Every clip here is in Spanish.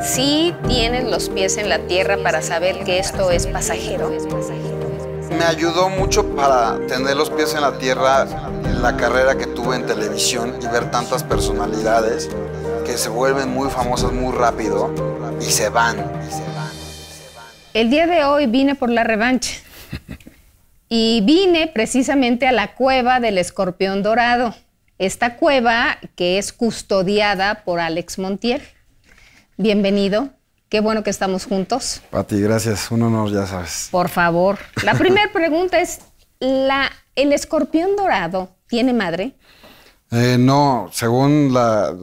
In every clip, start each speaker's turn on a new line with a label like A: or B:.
A: sí tienes los pies en la tierra para saber que esto es pasajero.
B: Me ayudó mucho para tener los pies en la tierra en la carrera que tuve en televisión y ver tantas personalidades que se vuelven muy famosas muy rápido y se van.
A: El día de hoy vine por la revancha y vine precisamente a la cueva del escorpión dorado, esta cueva que es custodiada por Alex Montier bienvenido. Qué bueno que estamos juntos.
B: Pati, gracias. Uno honor, ya sabes.
A: Por favor. La primera pregunta es, ¿la, ¿el escorpión dorado tiene madre?
B: Eh, no, según la,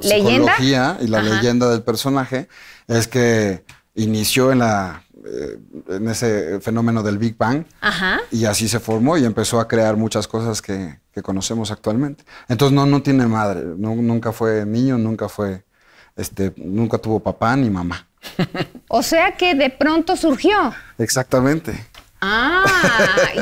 B: psicología y la leyenda del personaje, es que inició en la eh, en ese fenómeno del Big Bang. Ajá. Y así se formó y empezó a crear muchas cosas que, que conocemos actualmente. Entonces, no, no tiene madre. nunca fue niño, nunca fue este, nunca tuvo papá ni mamá.
A: o sea que de pronto surgió.
B: Exactamente.
A: Ah,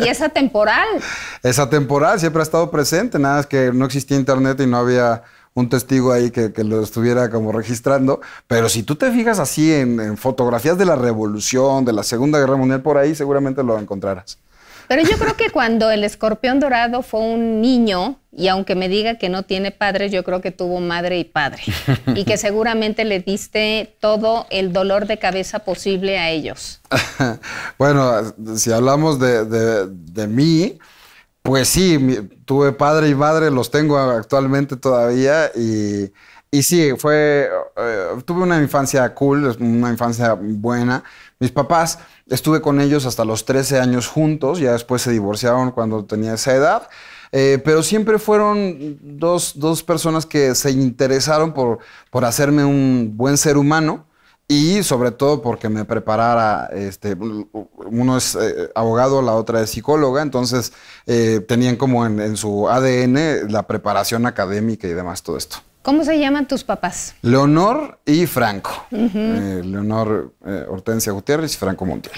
A: y esa temporal.
B: esa temporal siempre ha estado presente, nada es que no existía internet y no había un testigo ahí que, lo estuviera como registrando, pero si tú te fijas así en, fotografías de la revolución, de la Segunda Guerra Mundial, por ahí seguramente lo encontrarás.
A: Pero yo creo que cuando el escorpión dorado fue un niño, y aunque me diga que no tiene padre, yo creo que tuvo madre y padre. Y que seguramente le diste todo el dolor de cabeza posible a ellos.
B: bueno, si hablamos de, mí, pues sí, tuve padre y madre, los tengo actualmente todavía. Y, sí, fue eh, tuve una infancia cool, una infancia buena. Mis papás, estuve con ellos hasta los 13 años juntos, ya después se divorciaron cuando tenía esa edad. Eh, pero siempre fueron dos, personas que se interesaron por, por hacerme un buen ser humano y sobre todo porque me preparara, este, uno es eh, abogado, la otra es psicóloga, entonces eh, tenían como en, en su ADN la preparación académica y demás todo esto.
A: ¿Cómo se llaman tus papás?
B: Leonor y Franco. Eh, Leonor eh, Hortensia Gutiérrez y Franco Montiel.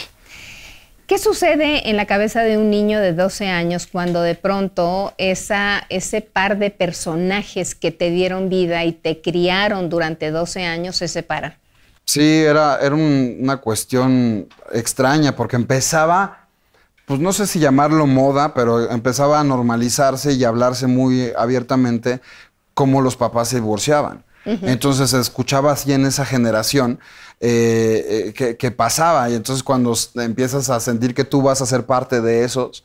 A: ¿Qué sucede en la cabeza de un niño de 12 años cuando de pronto ese par de personajes que te dieron vida y te criaron durante 12 años se separan?
B: Sí, era, era una cuestión extraña porque empezaba, pues no sé si llamarlo moda, pero empezaba a normalizarse y hablarse muy abiertamente cómo los papás se divorciaban. Entonces escuchaba así en esa generación eh, eh, que, pasaba y entonces cuando empiezas a sentir que tú vas a ser parte de esos,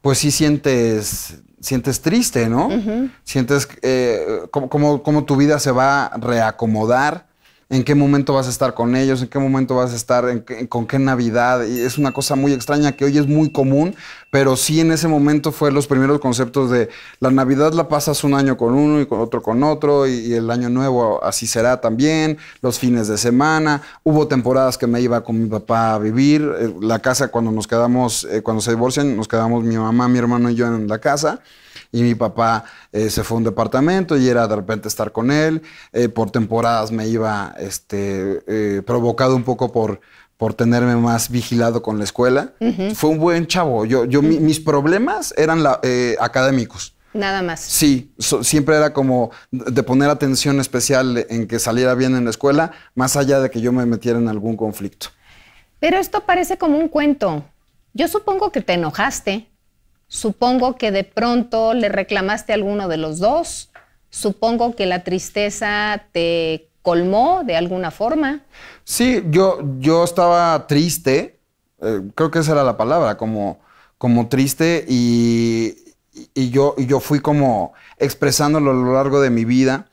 B: pues sí sientes, sientes triste, ¿no? Sientes eh, cómo tu vida se va a reacomodar en qué momento vas a estar con ellos, en qué momento vas a estar, con qué Navidad. Y es una cosa muy extraña que hoy es muy común, pero sí en ese momento fue los primeros conceptos de la Navidad la pasas un año con uno y con otro con otro, y, el año nuevo así será también, los fines de semana. Hubo temporadas que me iba con mi papá a vivir, eh, la casa cuando nos quedamos, eh, cuando se divorcian, nos quedamos mi mamá, mi hermano y yo en la casa y mi papá eh, se fue a un departamento y era de repente estar con él. Eh, por temporadas me iba este, eh, provocado un poco por, por tenerme más vigilado con la escuela. Fue un buen chavo. Yo, yo, mis problemas eran académicos. Nada más. Sí, siempre era como de poner atención especial en que saliera bien en la escuela, más allá de que yo me metiera en algún conflicto.
A: Pero esto parece como un cuento. Yo supongo que te enojaste, Supongo que de pronto le reclamaste a alguno de los dos. Supongo que la tristeza te colmó de alguna forma.
B: Sí, yo, yo estaba triste, eh, creo que esa era la palabra, como, como triste y, yo, yo fui como expresándolo a lo largo de mi vida.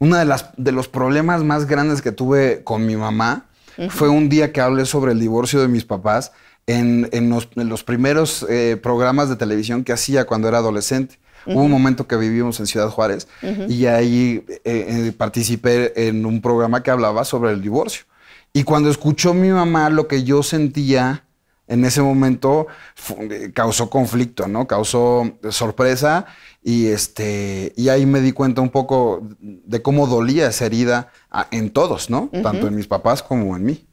B: Uno de, de los problemas más grandes que tuve con mi mamá fue un día que hablé sobre el divorcio de mis papás en, en, los, primeros eh, programas de televisión que hacía cuando era adolescente. Hubo un momento que vivimos en Ciudad Juárez y ahí eh, eh, participé en un programa que hablaba sobre el divorcio. Y cuando escuchó mi mamá lo que yo sentía en ese momento, causó conflicto, ¿no? Causó sorpresa y, este, y ahí me di cuenta un poco de cómo dolía esa herida ah, en todos, ¿no? Tanto en mis papás como en mí.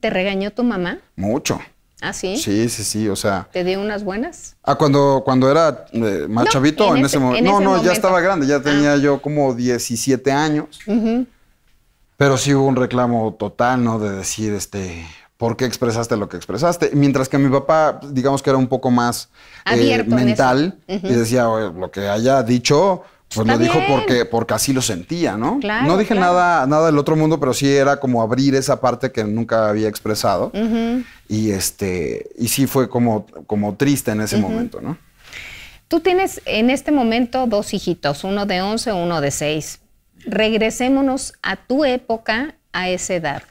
A: ¿Te regañó tu mamá? Mucho. ¿Ah, sí?
B: Sí, sí, sí, o sea.
A: ¿Te dio unas buenas?
B: Ah, cuando, cuando era eh, más chavito, en, ese, momento. no, no, ya estaba grande, ya ah. tenía yo como 17 años. Pero sí hubo un reclamo total, ¿no? De decir, este, ¿por qué expresaste lo que expresaste? Mientras que mi papá, digamos que era un poco más eh, mental y decía, lo que haya dicho, pues lo dijo porque, porque así lo sentía, ¿no? no dije nada, nada del otro mundo, pero sí era como abrir esa parte que nunca había expresado. Y este, y sí fue como, como triste en ese momento, ¿no?
A: Tú tienes en este momento dos hijitos, uno de 11, uno de 6. Regresémonos a tu época, a esa edad.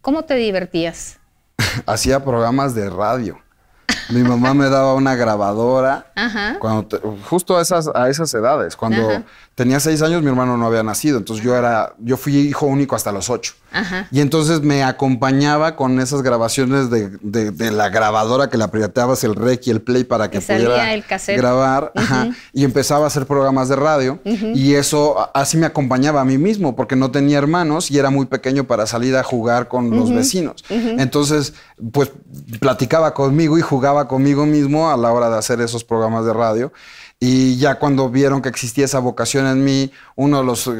A: ¿Cómo te divertías?
B: Hacía programas de radio. Mi mamá me daba una grabadora. Cuando justo a esas, a esas edades. Cuando tenía seis años, mi hermano no había nacido. Entonces yo era, yo fui hijo único hasta los ocho. Y entonces me acompañaba con esas grabaciones de, la grabadora que le apretabas el rec y el play para que pudiera grabar. Y empezaba a hacer programas de radio. Y eso así me acompañaba a mí mismo, porque no tenía hermanos y era muy pequeño para salir a jugar con los vecinos. Entonces, pues platicaba conmigo y jugaba conmigo mismo a la hora de hacer esos programas de radio. Y ya cuando vieron que existía esa vocación en mí, uno de los eh,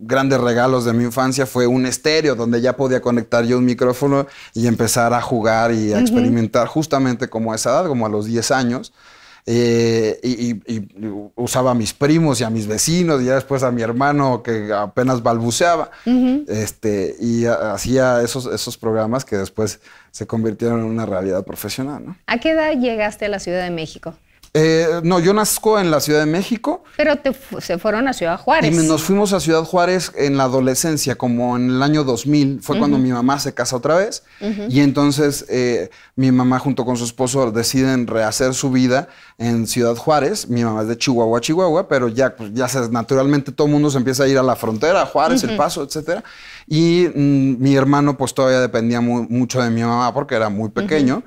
B: grandes regalos de mi infancia fue un estéreo donde ya podía conectar yo un micrófono y empezar a jugar y a experimentar justamente como a esa edad, como a los 10 años. Eh, y, usaba a mis primos y a mis vecinos y ya después a mi hermano que apenas balbuceaba. este, y hacía esos, esos programas que después se convirtieron en una realidad profesional.
A: ¿A qué edad llegaste a la Ciudad de México?
B: Eh, no, yo nazco en la Ciudad de México.
A: Pero se fueron a Ciudad Juárez. Y nos
B: fuimos a Ciudad Juárez en la adolescencia, como en el año 2000. Fue cuando mi mamá se casa otra vez. Y entonces eh, mi mamá junto con su esposo deciden rehacer su vida en Ciudad Juárez. Mi mamá es de Chihuahua, Chihuahua, pero ya, pues, ya naturalmente todo el mundo se empieza a ir a la frontera, Juárez, El Paso, etc. Y mm, mi hermano pues todavía dependía mucho de mi mamá porque era muy pequeño.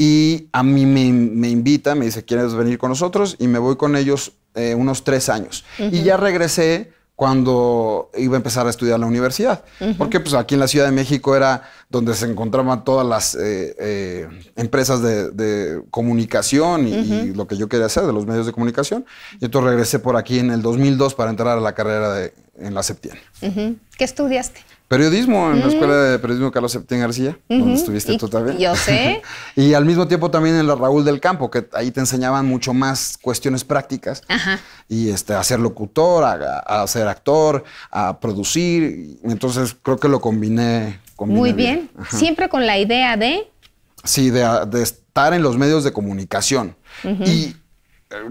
B: Y a mí me, invita, me dice, ¿quieres venir con nosotros? Y me voy con ellos eh, unos tres años. Y ya regresé cuando iba a empezar a estudiar la universidad. Porque pues, aquí en la Ciudad de México era donde se encontraban todas las eh, eh, empresas de, comunicación y, lo que yo quería hacer de los medios de comunicación. Y entonces regresé por aquí en el 2002 para entrar a la carrera en la Septiembre.
A: ¿Qué estudiaste?
B: periodismo en la Escuela de Periodismo Carlos Septién García, donde estuviste tú también. Yo sé. y al mismo tiempo también en la Raúl del Campo, que ahí te enseñaban mucho más cuestiones prácticas. Ajá. Y este, a ser locutor, a, ser actor, a producir. Entonces creo que lo combiné. combiné Muy bien. Siempre
A: con la idea de...
B: Sí, de, estar en los medios de comunicación. Y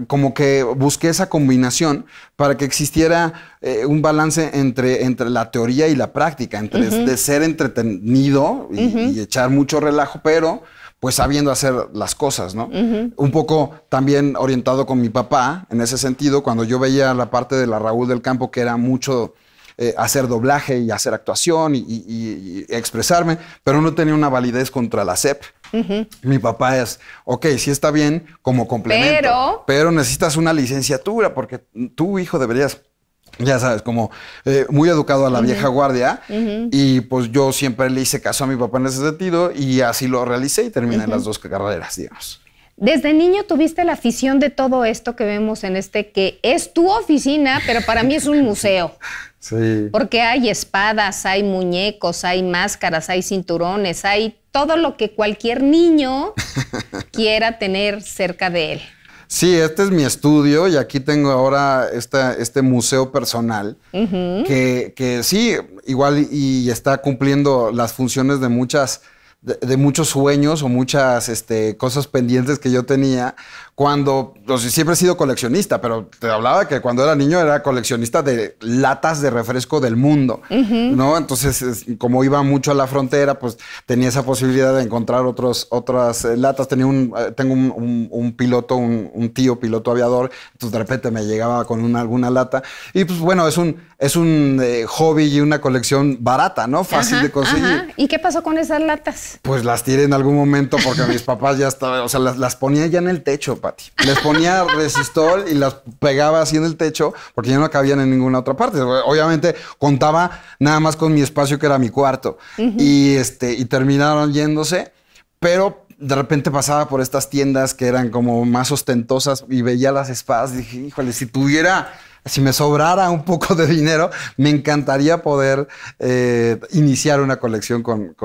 B: como que busqué esa combinación para que existiera eh, un balance entre, entre la teoría y la práctica, entre de ser entretenido y, echar mucho relajo, pero pues sabiendo hacer las cosas, ¿no? Un poco también orientado con mi papá en ese sentido, cuando yo veía la parte de la Raúl del Campo que era mucho eh, hacer doblaje y hacer actuación y, expresarme, pero no tenía una validez contra la CEP. Mi papá es, ok, si está bien como complemento, pero, necesitas una licenciatura porque tu hijo deberías ya sabes, como eh, muy educado a la vieja guardia. Y pues yo siempre le hice caso a mi papá en ese sentido y así lo realicé y terminé las dos carreras, digamos.
A: Desde niño tuviste la afición de todo esto que vemos en este, que es tu oficina, pero para mí es un museo. Porque hay espadas, hay muñecos, hay máscaras, hay cinturones, hay todo lo que cualquier niño quiera tener cerca de él.
B: Sí, este es mi estudio y aquí tengo ahora este museo personal que, sí, igual y, y está cumpliendo las funciones de muchas de, muchos sueños o muchas este, cosas pendientes que yo tenía cuando, siempre he sido coleccionista, pero te hablaba que cuando era niño era coleccionista de latas de refresco del mundo, ¿no? Entonces, como iba mucho a la frontera, pues tenía esa posibilidad de encontrar otros, otras eh, latas. Tenía un, eh, tengo un, piloto, un, tío piloto aviador, entonces de repente me llegaba con una, alguna lata. Y pues bueno, es un, es un eh, hobby y una colección barata, ¿no? Fácil de conseguir.
A: ¿Y qué pasó con esas latas?
B: Pues las tiré en algún momento porque mis papás ya estaban, o sea, las, ponía ya en el techo, Pati. Les ponía resistol y las pegaba así en el techo porque ya no cabían en ninguna otra parte. Obviamente contaba nada más con mi espacio que era mi cuarto y este y terminaron yéndose, pero de repente pasaba por estas tiendas que eran como más ostentosas y veía las espadas y dije, híjole, si tuviera si me sobrara un poco de dinero, me encantaría poder eh, iniciar una colección con,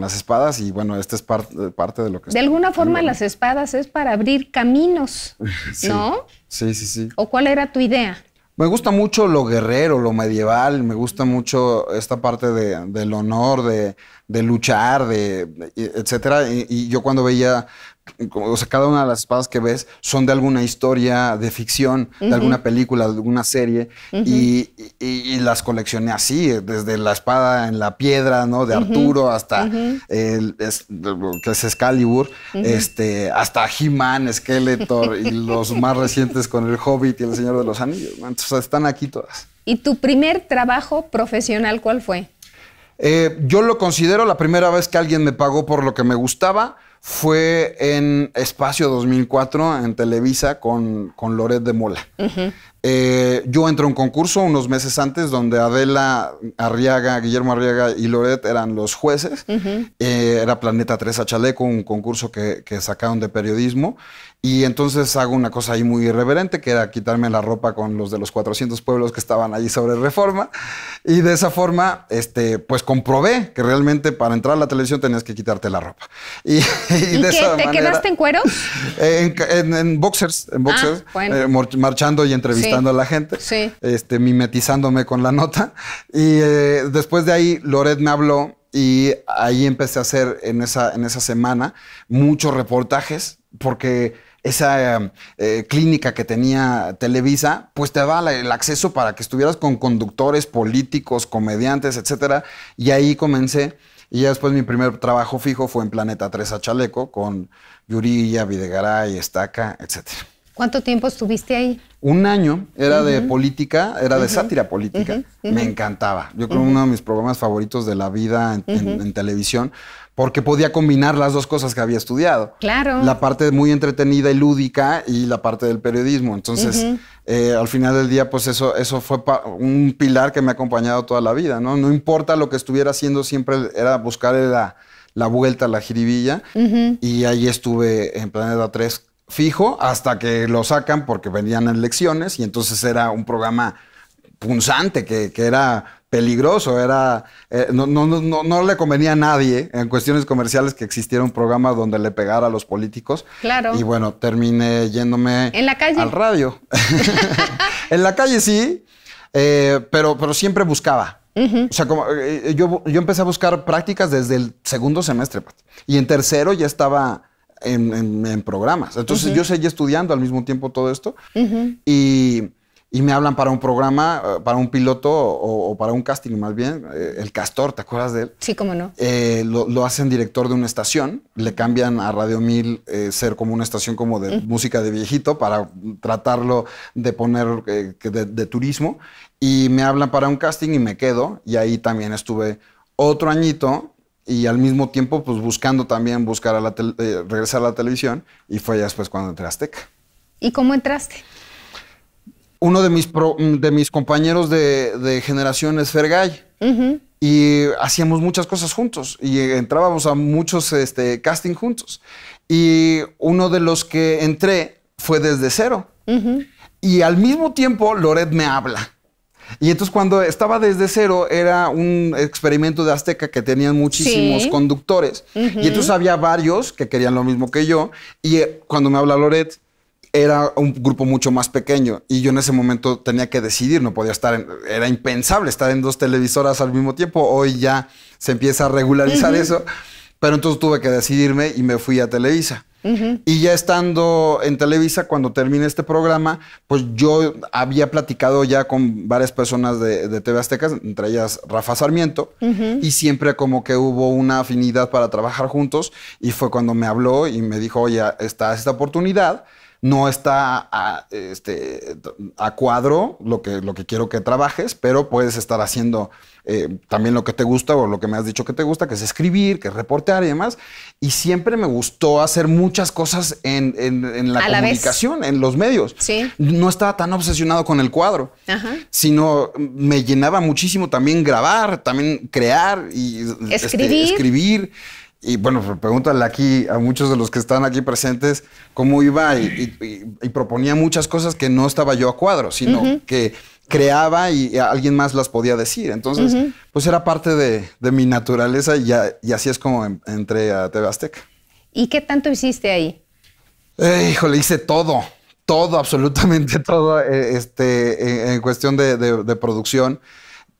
B: las espadas y bueno, esta es parte, de lo que... De alguna forma las
A: espadas es para abrir caminos,
B: ¿no? Sí, sí, sí.
A: ¿O cuál era tu idea?
B: Me gusta mucho lo guerrero, lo medieval, me gusta mucho esta parte del honor, de, luchar, de, etcétera. y, yo cuando veía o sea, cada una de las espadas que ves son de alguna historia de ficción, de alguna película, de alguna serie, y, las coleccioné así, desde la espada en la piedra, ¿no? De Arturo hasta el, que es Excalibur, este, hasta He-Man, Skeletor y los más recientes con El Hobbit y El Señor de los Anillos. están aquí todas.
A: ¿Y tu primer trabajo profesional cuál fue?
B: Eh, yo lo considero la primera vez que alguien me pagó por lo que me gustaba fue en Espacio 2004 en Televisa con, con Loret de Mola. Eh, yo entré a un concurso unos meses antes donde Adela Arriaga, Guillermo Arriaga y Loret eran los jueces. Eh, era Planeta 3 a Chaleco, un concurso que, sacaron de periodismo. Y entonces hago una cosa ahí muy irreverente, que era quitarme la ropa con los de los 400 pueblos que estaban ahí sobre reforma. Y de esa forma, este, pues comprobé que realmente para entrar a la televisión tenías que quitarte la ropa. ¿Y, y, ¿Te quedaste en cueros? En, boxers, en boxers ah, eh, marchando y entrevistando a la gente, este, mimetizándome con la nota. Y eh, después de ahí, Loret me habló y ahí empecé a hacer en esa, en esa semana muchos reportajes porque esa eh, clínica que tenía Televisa, pues te daba el acceso para que estuvieras con conductores, políticos, comediantes, etcétera. Y ahí comencé. Y ya después mi primer trabajo fijo fue en Planeta 3 a Chaleco con Yurilla, Videgaray, Estaca, etcétera.
A: ¿Cuánto tiempo estuviste ahí?
B: Un año, era de política, era de sátira política. Me encantaba. Yo creo que uno de mis programas favoritos de la vida en, televisión, porque podía combinar las dos cosas que había estudiado. Claro. La parte muy entretenida y lúdica y la parte del periodismo. Entonces, eh, al final del día, pues eso, eso fue un pilar que me ha acompañado toda la vida, ¿no? No importa lo que estuviera haciendo, siempre era buscar la, vuelta a la jiribilla. Y ahí estuve en Planeta 3 fijo hasta que lo sacan porque venían elecciones y entonces era un programa punzante que, era peligroso, era eh, no, le convenía a nadie en cuestiones comerciales que existiera un programa donde le pegara a los políticos. Claro. Y bueno, terminé yéndome ¿En al radio. en la calle sí, eh, pero, pero siempre buscaba. O sea, como, eh, yo, empecé a buscar prácticas desde el segundo semestre, pues. y en tercero ya estaba en, programas. Entonces yo seguía estudiando al mismo tiempo todo esto y, me hablan para un programa, eh, para un piloto o, para un casting más bien, eh, El Castor, ¿te acuerdas de él? Sí, cómo no. Eh, lo, hacen director de una estación, le cambian a Radio 1000 ser como una estación como de música de viejito para tratarlo de poner de turismo y me hablan para un casting y me quedo y ahí también estuve otro añito y al mismo tiempo pues buscando también buscar a la eh, regresar a la televisión y fue ya después cuando entré a Azteca.
A: ¿Y cómo entraste?
B: Uno de mis, de mis compañeros de, generación es Fergay. Y hacíamos muchas cosas juntos y entrábamos a muchos este, casting juntos. Y uno de los que entré fue desde cero. Y al mismo tiempo Loret me habla y entonces cuando estaba desde cero era un experimento de Azteca que tenían muchísimos conductores. Y entonces había varios que querían lo mismo que yo. Y eh, cuando me habla Loret, era un grupo mucho más pequeño. Y yo en ese momento tenía que decidir, no podía estar, en, era impensable estar en dos televisoras al mismo tiempo. Hoy ya se empieza a regularizar eso. Pero entonces tuve que decidirme y me fui a Televisa. Y ya estando en Televisa, cuando terminé este programa, pues yo había platicado ya con varias personas de, TV Aztecas, entre ellas Rafa Sarmiento, y siempre como que hubo una afinidad para trabajar juntos. Y fue cuando me habló y me dijo, oye, está esta oportunidad no está este, a, cuadro lo que, lo que quiero que trabajes, pero puedes estar haciendo eh, también lo que te gusta o lo que me has dicho que te gusta, que es escribir, que es reportear y demás. Y siempre me gustó hacer muchas cosas en, la comunicación, en los medios. No estaba tan obsesionado con el cuadro, sino me llenaba muchísimo también grabar, también crear y este, escribir y bueno, pregúntale aquí a muchos de los que están aquí presentes cómo iba y, proponía muchas cosas que no estaba yo a cuadro, sino que creaba y alguien más las podía decir. Entonces, pues era parte de, mi naturaleza y, así es como entré a TV Azteca.
A: ¿Y qué tanto hiciste ahí?
B: Eh, híjole, hice todo, todo, absolutamente todo, eh, este, en, cuestión de, producción.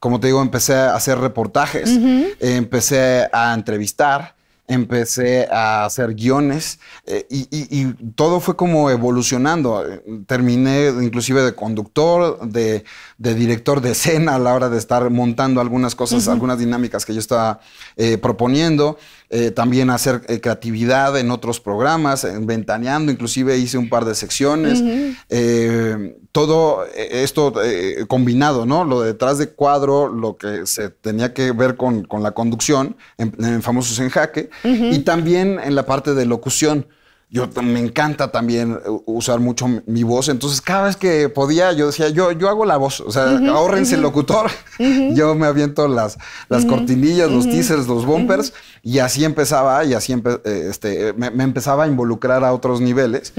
B: Como te digo, empecé a hacer reportajes, empecé a entrevistar, empecé a hacer guiones eh, y, todo fue como evolucionando. Terminé inclusive de conductor, de, director de escena a la hora de estar montando algunas cosas, algunas dinámicas que yo estaba eh, proponiendo. Eh, también hacer eh, creatividad en otros programas, Ventaneando, inclusive hice un par de secciones. Eh, todo esto combinado, ¿no? Lo detrás de cuadro, lo que se tenía que ver con, con la conducción, en, Famosos en Jaque, y también en la parte de locución yo me encanta también usar mucho mi voz. Entonces, cada vez que podía, yo decía, yo, yo hago la voz. O sea, ahorrense el locutor. yo me aviento las, las cortinillas, los teasers, los bumpers. Y así empezaba, y así eh, este, me, empezaba a involucrar a otros niveles.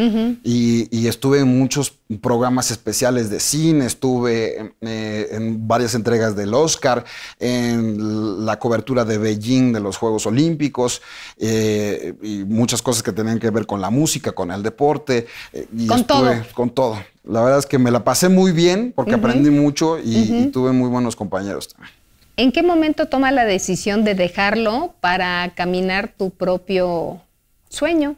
B: Y, estuve en muchos programas especiales de cine, estuve eh, en varias entregas del Oscar, en la cobertura de Beijing de los Juegos Olímpicos, eh, y muchas cosas que tenían que ver con la la música, con el deporte. Eh, y con todo. Con todo. La verdad es que me la pasé muy bien porque aprendí mucho y, tuve muy buenos compañeros también.
A: ¿En qué momento toma la decisión de dejarlo para caminar tu propio sueño?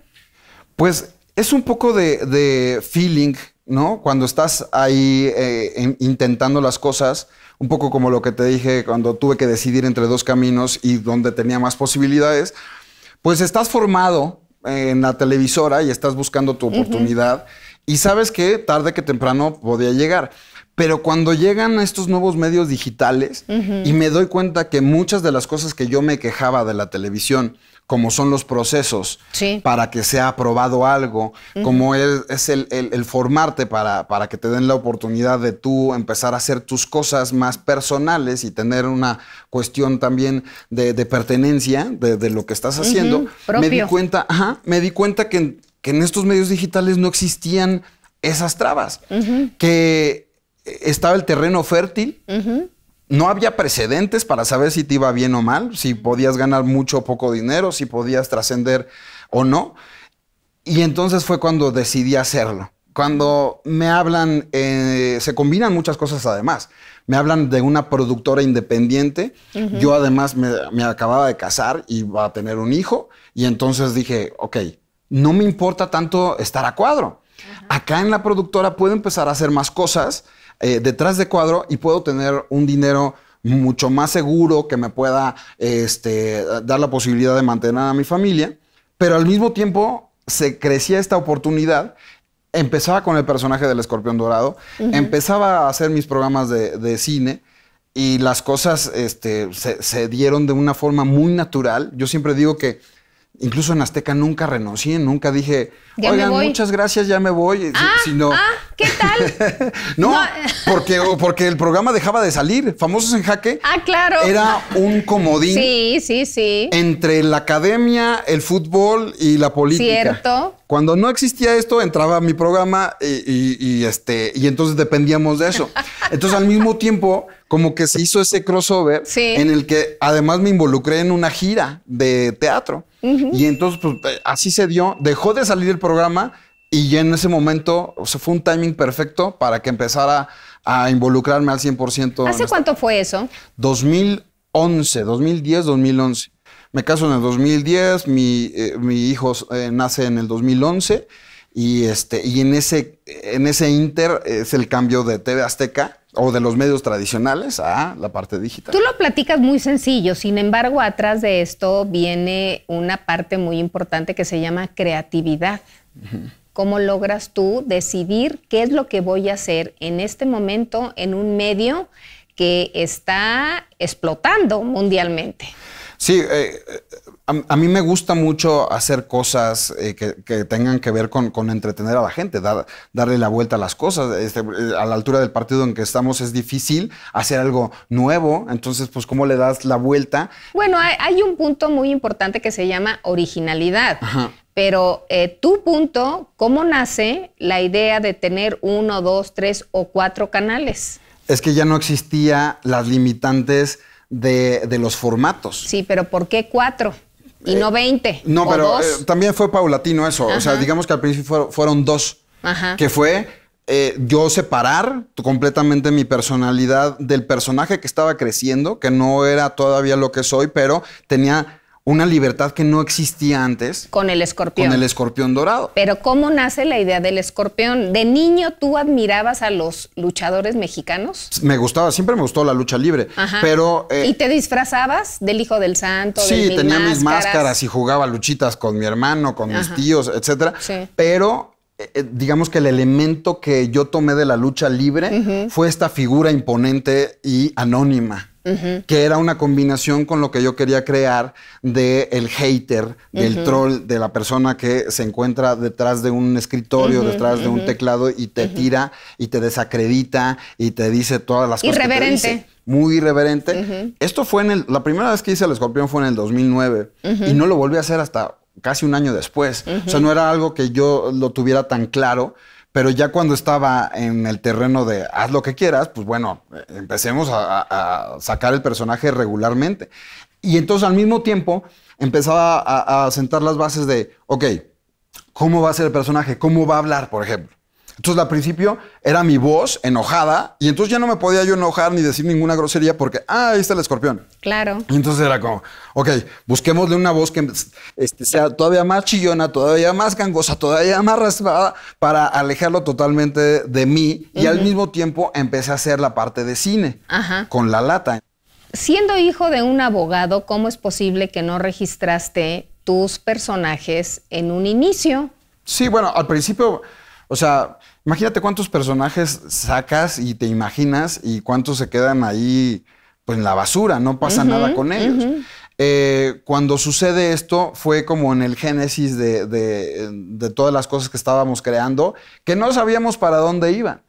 B: Pues es un poco de, feeling, ¿no? Cuando estás ahí eh, intentando las cosas, un poco como lo que te dije cuando tuve que decidir entre dos caminos y donde tenía más posibilidades, pues estás formado en la televisora y estás buscando tu oportunidad y sabes que tarde que temprano podía llegar. Pero cuando llegan a estos nuevos medios digitales y me doy cuenta que muchas de las cosas que yo me quejaba de la televisión como son los procesos para que sea aprobado algo, como es, el, formarte para, para que te den la oportunidad de tú empezar a hacer tus cosas más personales y tener una cuestión también de, pertenencia de, lo que estás haciendo. Me di cuenta, ajá, me di cuenta que, en estos medios digitales no existían esas trabas, que estaba el terreno fértil no había precedentes para saber si te iba bien o mal, si podías ganar mucho o poco dinero, si podías trascender o no. Y entonces fue cuando decidí hacerlo. Cuando me hablan, eh, se combinan muchas cosas además. Me hablan de una productora independiente. Yo además me, acababa de casar y iba a tener un hijo. Y entonces dije, ok, no me importa tanto estar a cuadro. Acá en la productora puedo empezar a hacer más cosas eh, detrás de cuadro y puedo tener un dinero mucho más seguro que me pueda este, dar la posibilidad de mantener a mi familia. Pero al mismo tiempo se crecía esta oportunidad empezaba con el personaje del escorpión dorado, empezaba a hacer mis programas de, cine y las cosas este, se, dieron de una forma muy natural. Yo siempre digo que Incluso en Azteca nunca renuncié, nunca dije, oigan, muchas gracias, ya me voy. Ah, sino, ah,
A: ¿qué tal? no,
B: porque, porque el programa dejaba de salir. Famosos en Jaque. Ah, claro. Era un comodín.
A: sí, sí, sí.
B: Entre la academia, el fútbol y la política. Cierto. Cuando no existía esto, entraba mi programa y, este, y entonces dependíamos de eso. Entonces, al mismo tiempo, como que se hizo ese crossover en el que además me involucré en una gira de teatro. Y entonces, pues eh, así se dio. Dejó de salir el programa y ya en ese momento se fue un timing perfecto para que empezara a involucrarme al 100%. ¿Hace
A: cuánto fue eso?
B: 2011, 2010, 2011. Me caso en el 2010, eh, mi, hijo eh, nace en el 2011 y, este, y en, ese, en ese inter es el cambio de TV Azteca o de los medios tradicionales a la parte digital. Tú lo
A: platicas muy sencillo, sin embargo, atrás de esto viene una parte muy importante que se llama creatividad. ¿Cómo logras tú decidir qué es lo que voy a hacer en este momento en un medio que está explotando mundialmente?
B: Sí, eh, eh, a, mí me gusta mucho hacer cosas eh, que, tengan que ver con, entretener a la gente, darle la vuelta a las cosas. Este, a la altura del partido en que estamos es difícil hacer algo nuevo, entonces pues cómo le das la vuelta.
A: Bueno, hay, un punto muy importante que se llama originalidad. Pero tu punto, ¿cómo nace la idea de tener uno, dos, tres o cuatro canales?
B: Es que ya no existía las limitantes de, los formatos.
A: Sí, pero ¿por qué cuatro? Y no eh, veinte? No, pero eh,
B: también fue paulatino eso. O sea, digamos que al principio fueron, dos. Ajá. Que fue eh, yo separar completamente mi personalidad del personaje que estaba creciendo, que no era todavía lo que soy, pero tenía una libertad que no existía antes.
A: Con el escorpión. Con el
B: escorpión dorado.
A: Pero ¿cómo nace la idea del escorpión? ¿De niño tú admirabas a los luchadores mexicanos?
B: Me gustaba, siempre me gustó la lucha libre. Pero... Eh, ¿Y
A: te disfrazabas del hijo del santo? Sí, tenía mis máscaras
B: y jugaba luchitas con mi hermano, con mis tíos, etc. Sí. Pero eh, eh, digamos que el elemento que yo tomé de la lucha libre fue esta figura imponente y anónima que era una combinación con lo que yo quería crear del el hater, del troll, de la persona que se encuentra detrás de un escritorio, detrás de un teclado y te tira y te desacredita y te dice todas las cosas. Irreverente. muy irreverente. Esto fue en el. La primera vez que hice el escorpión fue en el 2009 y no lo volví a hacer hasta casi un año después. O sea, no era algo que yo lo tuviera tan claro. Pero ya cuando estaba en el terreno de haz lo que quieras, pues bueno, empecemos a, sacar el personaje regularmente. Y entonces al mismo tiempo empezaba a sentar las bases de, ok, ¿cómo va a ser el personaje? ¿Cómo va a hablar, por ejemplo? Entonces, al principio era mi voz enojada y entonces ya no me podía yo enojar ni decir ninguna grosería porque, ah, ahí está el escorpión. Claro. Y entonces era como, ok, busquémosle una voz que este, sea todavía más chillona, todavía más gangosa, todavía más raspada para alejarlo totalmente de mí y al mismo tiempo empecé a hacer la parte de cine con la lata.
A: Siendo hijo de un abogado, ¿cómo es posible que no registraste tus personajes en un inicio?
B: Sí, bueno, al principio o sea, imagínate cuántos personajes sacas y te imaginas y cuántos se quedan ahí pues, en la basura, no pasa nada con ellos. Eh, cuando sucede esto fue como en el génesis de, todas las cosas que estábamos creando, que no sabíamos para dónde iban.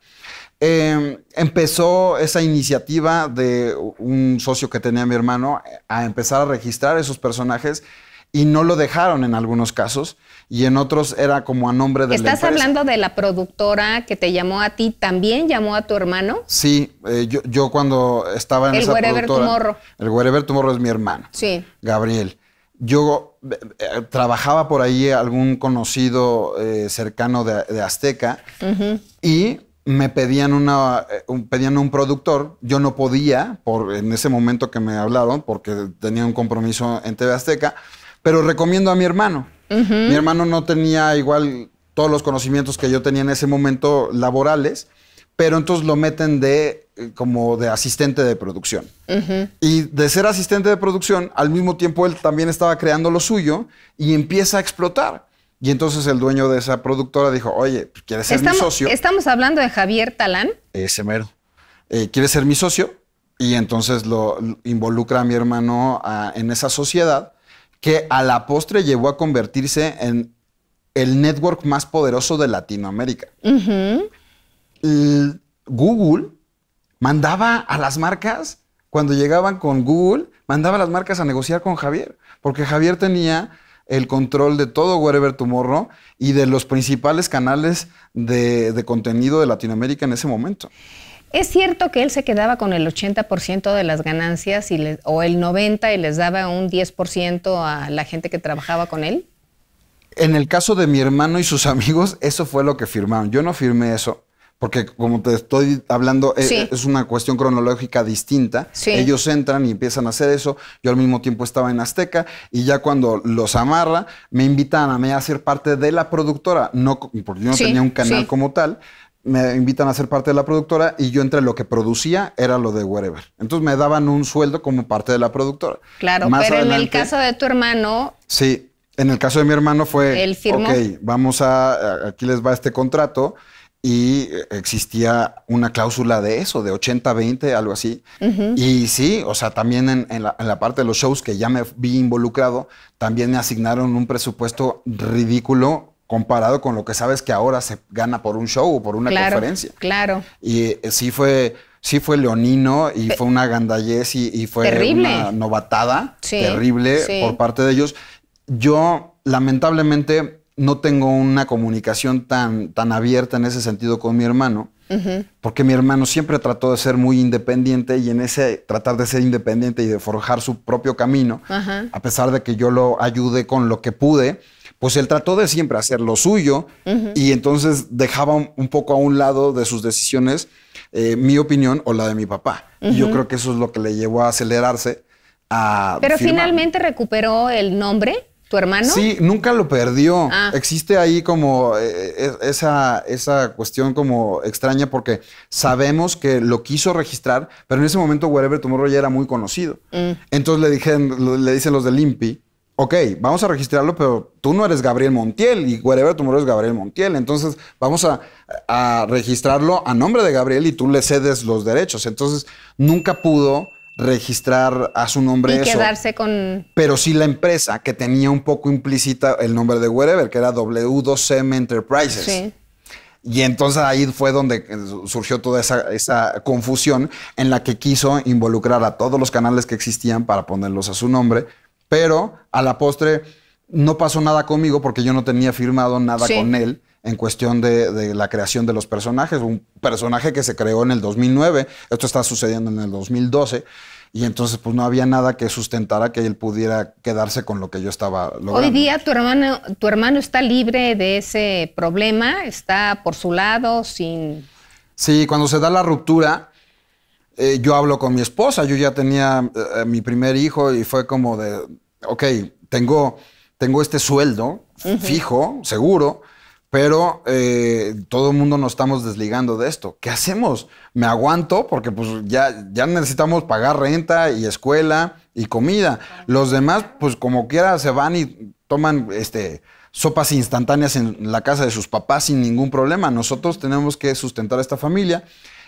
B: Em, empezó esa iniciativa de un socio que tenía mi hermano a empezar a registrar esos personajes y no lo dejaron en algunos casos y en otros era como a nombre de ¿Estás hablando
A: de la productora que te llamó a ti, también llamó a tu hermano?
B: Sí, eh, yo, cuando estaba en el esa Wherever Tomorrow. El Wherever Tomorrow es mi hermano. Sí. Gabriel. Yo eh, eh, trabajaba por ahí algún conocido cercano de, Azteca y me pedían, una, un, pedían un productor. Yo no podía, por, en ese momento que me hablaron, porque tenía un compromiso en TV Azteca pero recomiendo a mi hermano. Mi hermano no tenía igual todos los conocimientos que yo tenía en ese momento laborales, pero entonces lo meten de eh, como de asistente de producción. Y de ser asistente de producción, al mismo tiempo él también estaba creando lo suyo y empieza a explotar. Y entonces el dueño de esa productora dijo, oye, pues, ¿quieres ser mi socio?
A: Estamos hablando de Javier Talán.
B: Ese mero. Eh, ser mi socio? Y entonces lo, involucra a mi hermano ah, en esa sociedad que a la postre llevó a convertirse en el network más poderoso de Latinoamérica. Google mandaba a las marcas, cuando llegaban con Google, mandaba a las marcas a negociar con Javier, porque Javier tenía el control de todo Wherever Tomorrow y de los principales canales de contenido de Latinoamérica en ese momento.
A: Es cierto que él se quedaba con el 80% de las ganancias y o el 90% y les daba un 10% a la gente que trabajaba con él.
B: En el caso de mi hermano y sus amigos, eso fue lo que firmaron. Yo no firmé eso porque como te estoy hablando, eh, es una cuestión cronológica distinta. Ellos entran y empiezan a hacer eso. Yo al mismo tiempo estaba en Azteca y ya cuando los amarra, me invitan a ser parte de la productora, no, porque yo no tenía un canal como tal, me invitan a ser parte de la productora y yo entre lo que producía era lo de Wherever. Entonces me daban un sueldo como parte de la productora.
A: Claro, pero en el caso de tu hermano.
B: Sí, en el caso de mi hermano fue. Él firmó. Ok, vamos a. Aquí les va este contrato y eh, existía una cláusula de eso, de 80-20, algo así. Y sí, o sea, también en, la, parte de los shows que ya me vi involucrado, también me asignaron un presupuesto ridículo comparado con lo que sabes que ahora se gana por un show o por una conferencia. Claro. Y eh, sí fue, sí fue leonino y fue una gandayez y, fue una novatada terrible por parte de ellos. Yo lamentablemente no tengo una comunicación tan, tan abierta en ese sentido con mi hermano. Porque mi hermano siempre trató de ser muy independiente y en ese tratar de ser independiente y de forjar su propio camino, a pesar de que yo lo ayudé con lo que pude, pues él trató de siempre hacer lo suyo y entonces dejaba un, poco a un lado de sus decisiones eh, mi opinión o la de mi papá. Y yo creo que eso es lo que le llevó a acelerarse a... Pero finalmente
A: recuperó el nombre. ¿Tu hermano? Sí,
B: nunca lo perdió. Ah. Existe ahí como eh, eh, esa, esa cuestión como extraña porque sabemos que lo quiso registrar, pero en ese momento Wherever Tomorrow ya era muy conocido. Mm. Entonces le, dije, le dicen los del IMPI, ok, vamos a registrarlo, pero tú no eres Gabriel Montiel y tu no es Gabriel Montiel. Entonces vamos a, registrarlo a nombre de Gabriel y tú le cedes los derechos. Entonces nunca pudo registrar a su nombre. Y quedarse con... Pero sí la empresa que tenía un poco implícita el nombre de wherever, que era W2M Enterprises. Sí. Y entonces ahí fue donde surgió toda esa, confusión en la que quiso involucrar a todos los canales que existían para ponerlos a su nombre, pero a la postre no pasó nada conmigo porque yo no tenía firmado nada con él en cuestión de, la creación de los personajes. Un personaje que se creó en el 2009, esto está sucediendo en el 2012, y entonces pues no había nada que sustentara que él pudiera quedarse con lo que yo estaba logrando. Hoy
A: día tu hermano, tu hermano está libre de ese problema, está por su lado, sin...
B: Sí, cuando se da la ruptura, eh, yo hablo con mi esposa, yo ya tenía eh, eh, mi primer hijo y fue como de, ok, tengo, tengo este sueldo fijo, seguro, pero todo el mundo nos estamos desligando de esto. ¿Qué hacemos? Me aguanto porque pues, ya, ya necesitamos pagar renta y escuela y comida. Los demás, pues como quiera, se van y toman este, sopas instantáneas en la casa de sus papás sin ningún problema. Nosotros tenemos que sustentar a esta familia.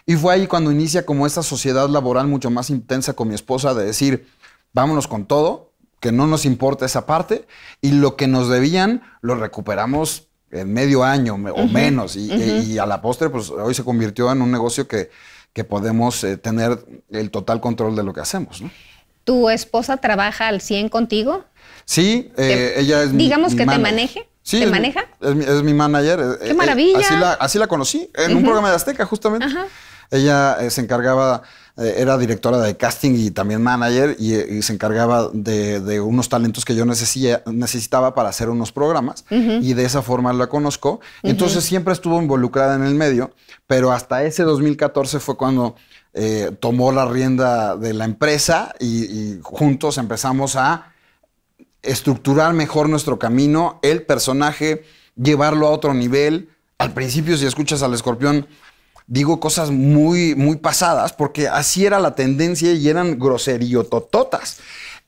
B: Y fue ahí cuando inicia como esta sociedad laboral mucho más intensa con mi esposa de decir, vámonos con todo, que no nos importa esa parte, y lo que nos debían lo recuperamos en medio año o menos. Y, a la postre, pues hoy se convirtió en un negocio que, que podemos eh, tener el total control de lo que hacemos. ¿no?
A: ¿Tu esposa trabaja al 100 contigo?
B: Sí, eh, ella es... Digamos que te maneje. Sí, ¿Te maneja? es, mi manager. Eh, ¡Qué maravilla! Así la, conocí, en un programa de Azteca, justamente. Ajá. Ella eh, se encargaba, eh, era directora de casting y también manager y, eh, se encargaba de, unos talentos que yo necesitaba para hacer unos programas y de esa forma la conozco. Entonces siempre estuvo involucrada en el medio, pero hasta ese 2014 fue cuando tomó la rienda de la empresa y juntos empezamos a estructurar mejor nuestro camino, el personaje, llevarlo a otro nivel. Al principio, si escuchas al escorpión, digo cosas muy, muy pasadas, porque así era la tendencia y eran tototas.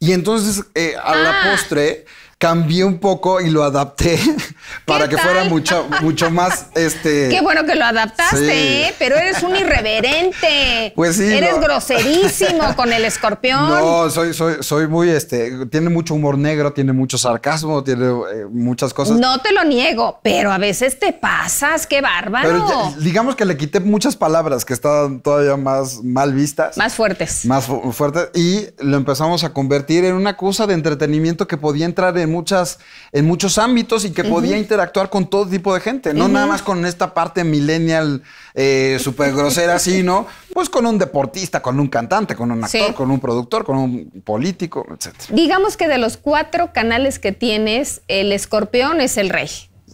B: Y entonces, eh, a la ah. postre, cambié un poco y lo adapté para que fuera mucho, mucho más este. Qué
A: bueno que lo adaptaste, ¿eh? pero eres un irreverente. Pues sí. Eres groserísimo con el escorpión. No,
B: soy, soy, soy muy este. Tiene mucho humor negro, tiene mucho sarcasmo, tiene eh, muchas cosas. No
A: te lo niego, pero a veces te pasas, qué bárbaro.
B: digamos que le quité muchas palabras que estaban todavía más mal vistas. Más fuertes. Más fuertes. Y lo empezamos a convertir en una cosa de entretenimiento que podía entrar en muchas, en muchos ámbitos y que podía interactuar con todo tipo de gente, no nada más con esta parte millennial eh, súper grosera, sino pues con un deportista, con un cantante, con un actor, con un productor, con un político, etc. Digamos
A: que de los cuatro canales que tienes, el escorpión es el rey.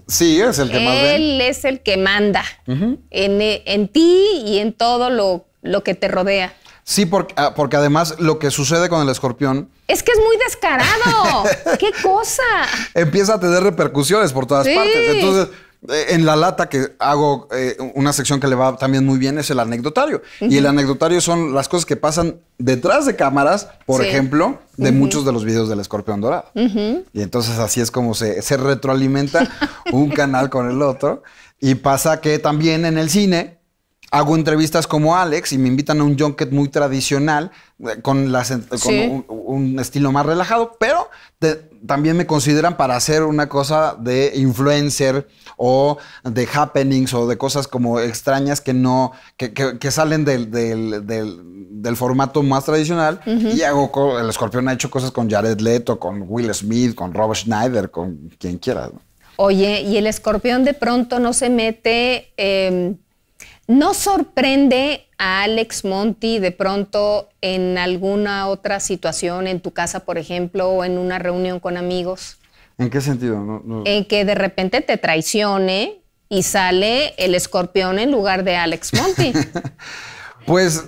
B: Sí, es el que Él más Él
A: es el que manda en, ti y en todo lo, lo que te rodea.
B: Sí, ah, porque, además lo que sucede con el escorpión.
A: Es que es muy descarado. ¡Qué cosa!
B: Empieza a tener repercusiones por todas partes. Entonces, eh, en la lata que hago eh, una sección que le va también muy bien es el anecdotario. Y el anecdotario son las cosas que pasan detrás de cámaras, por ejemplo, de muchos de los videos del escorpión dorado. Y entonces así es como se, se retroalimenta un canal con el otro. Y pasa que también en el cine hago entrevistas como Alex y me invitan a un junket muy tradicional, eh, con, las, un, estilo más relajado, pero también me consideran para hacer una cosa de influencer o de happenings o de cosas como extrañas que no, que, salen del, formato más tradicional. Y hago, el escorpión ha hecho cosas con Jared Leto, con Will Smith, con Robert Schneider, con quien quiera.
A: Oye, y el escorpión de pronto no se mete... Em, ¿No sorprende a Alex Monti de pronto en alguna otra situación, en tu casa, por ejemplo, o en una reunión con amigos?
B: ¿En qué sentido? No, En
A: que de repente te traicione y sale el escorpión en lugar de Alex Monti.
B: pues,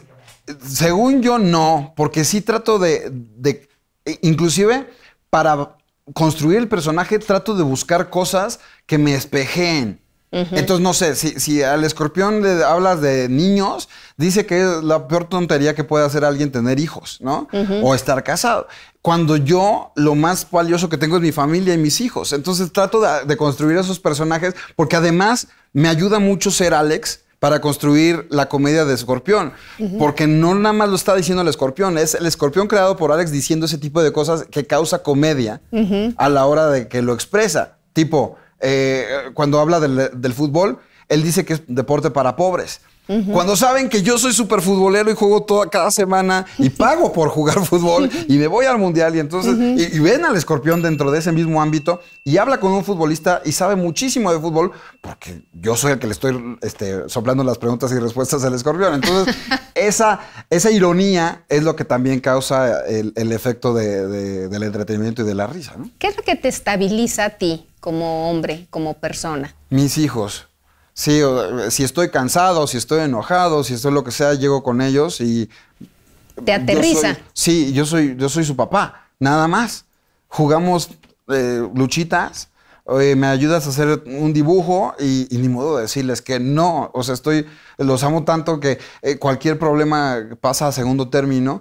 B: según yo, no, porque sí trato de, de, e inclusive para construir el personaje, trato de buscar cosas que me espejeen. Entonces, no sé, si, al escorpión le hablas de niños, dice que es la peor tontería que puede hacer alguien tener hijos, ¿no? O estar casado. Cuando yo lo más valioso que tengo es mi familia y mis hijos. Entonces trato de, construir esos personajes porque además me ayuda mucho ser Alex para construir la comedia de Escorpión. Porque no nada más lo está diciendo el Escorpión, es el Escorpión creado por Alex diciendo ese tipo de cosas que causa comedia a la hora de que lo expresa. Tipo, eh, cuando habla del, del fútbol, él dice que es deporte para pobres. Cuando saben que yo soy superfutbolero y juego toda cada semana y pago por jugar fútbol y me voy al mundial y entonces y, ven al escorpión dentro de ese mismo ámbito y habla con un futbolista y sabe muchísimo de fútbol porque yo soy el que le estoy este, soplando las preguntas y respuestas al escorpión. Entonces esa, ironía es lo que también causa el, efecto del entretenimiento y de la risa.
A: ¿Qué es lo que te estabiliza a ti como hombre, como persona?
B: Mis hijos. Sí, si estoy cansado, si estoy enojado, si estoy lo que sea, llego con ellos y...
A: Te aterriza.
B: sí, yo soy, yo soy su papá, nada más. Jugamos eh, luchitas, eh, me ayudas a hacer un dibujo y, ni modo de decirles que no. O sea, estoy, los amo tanto que eh, cualquier problema pasa a segundo término,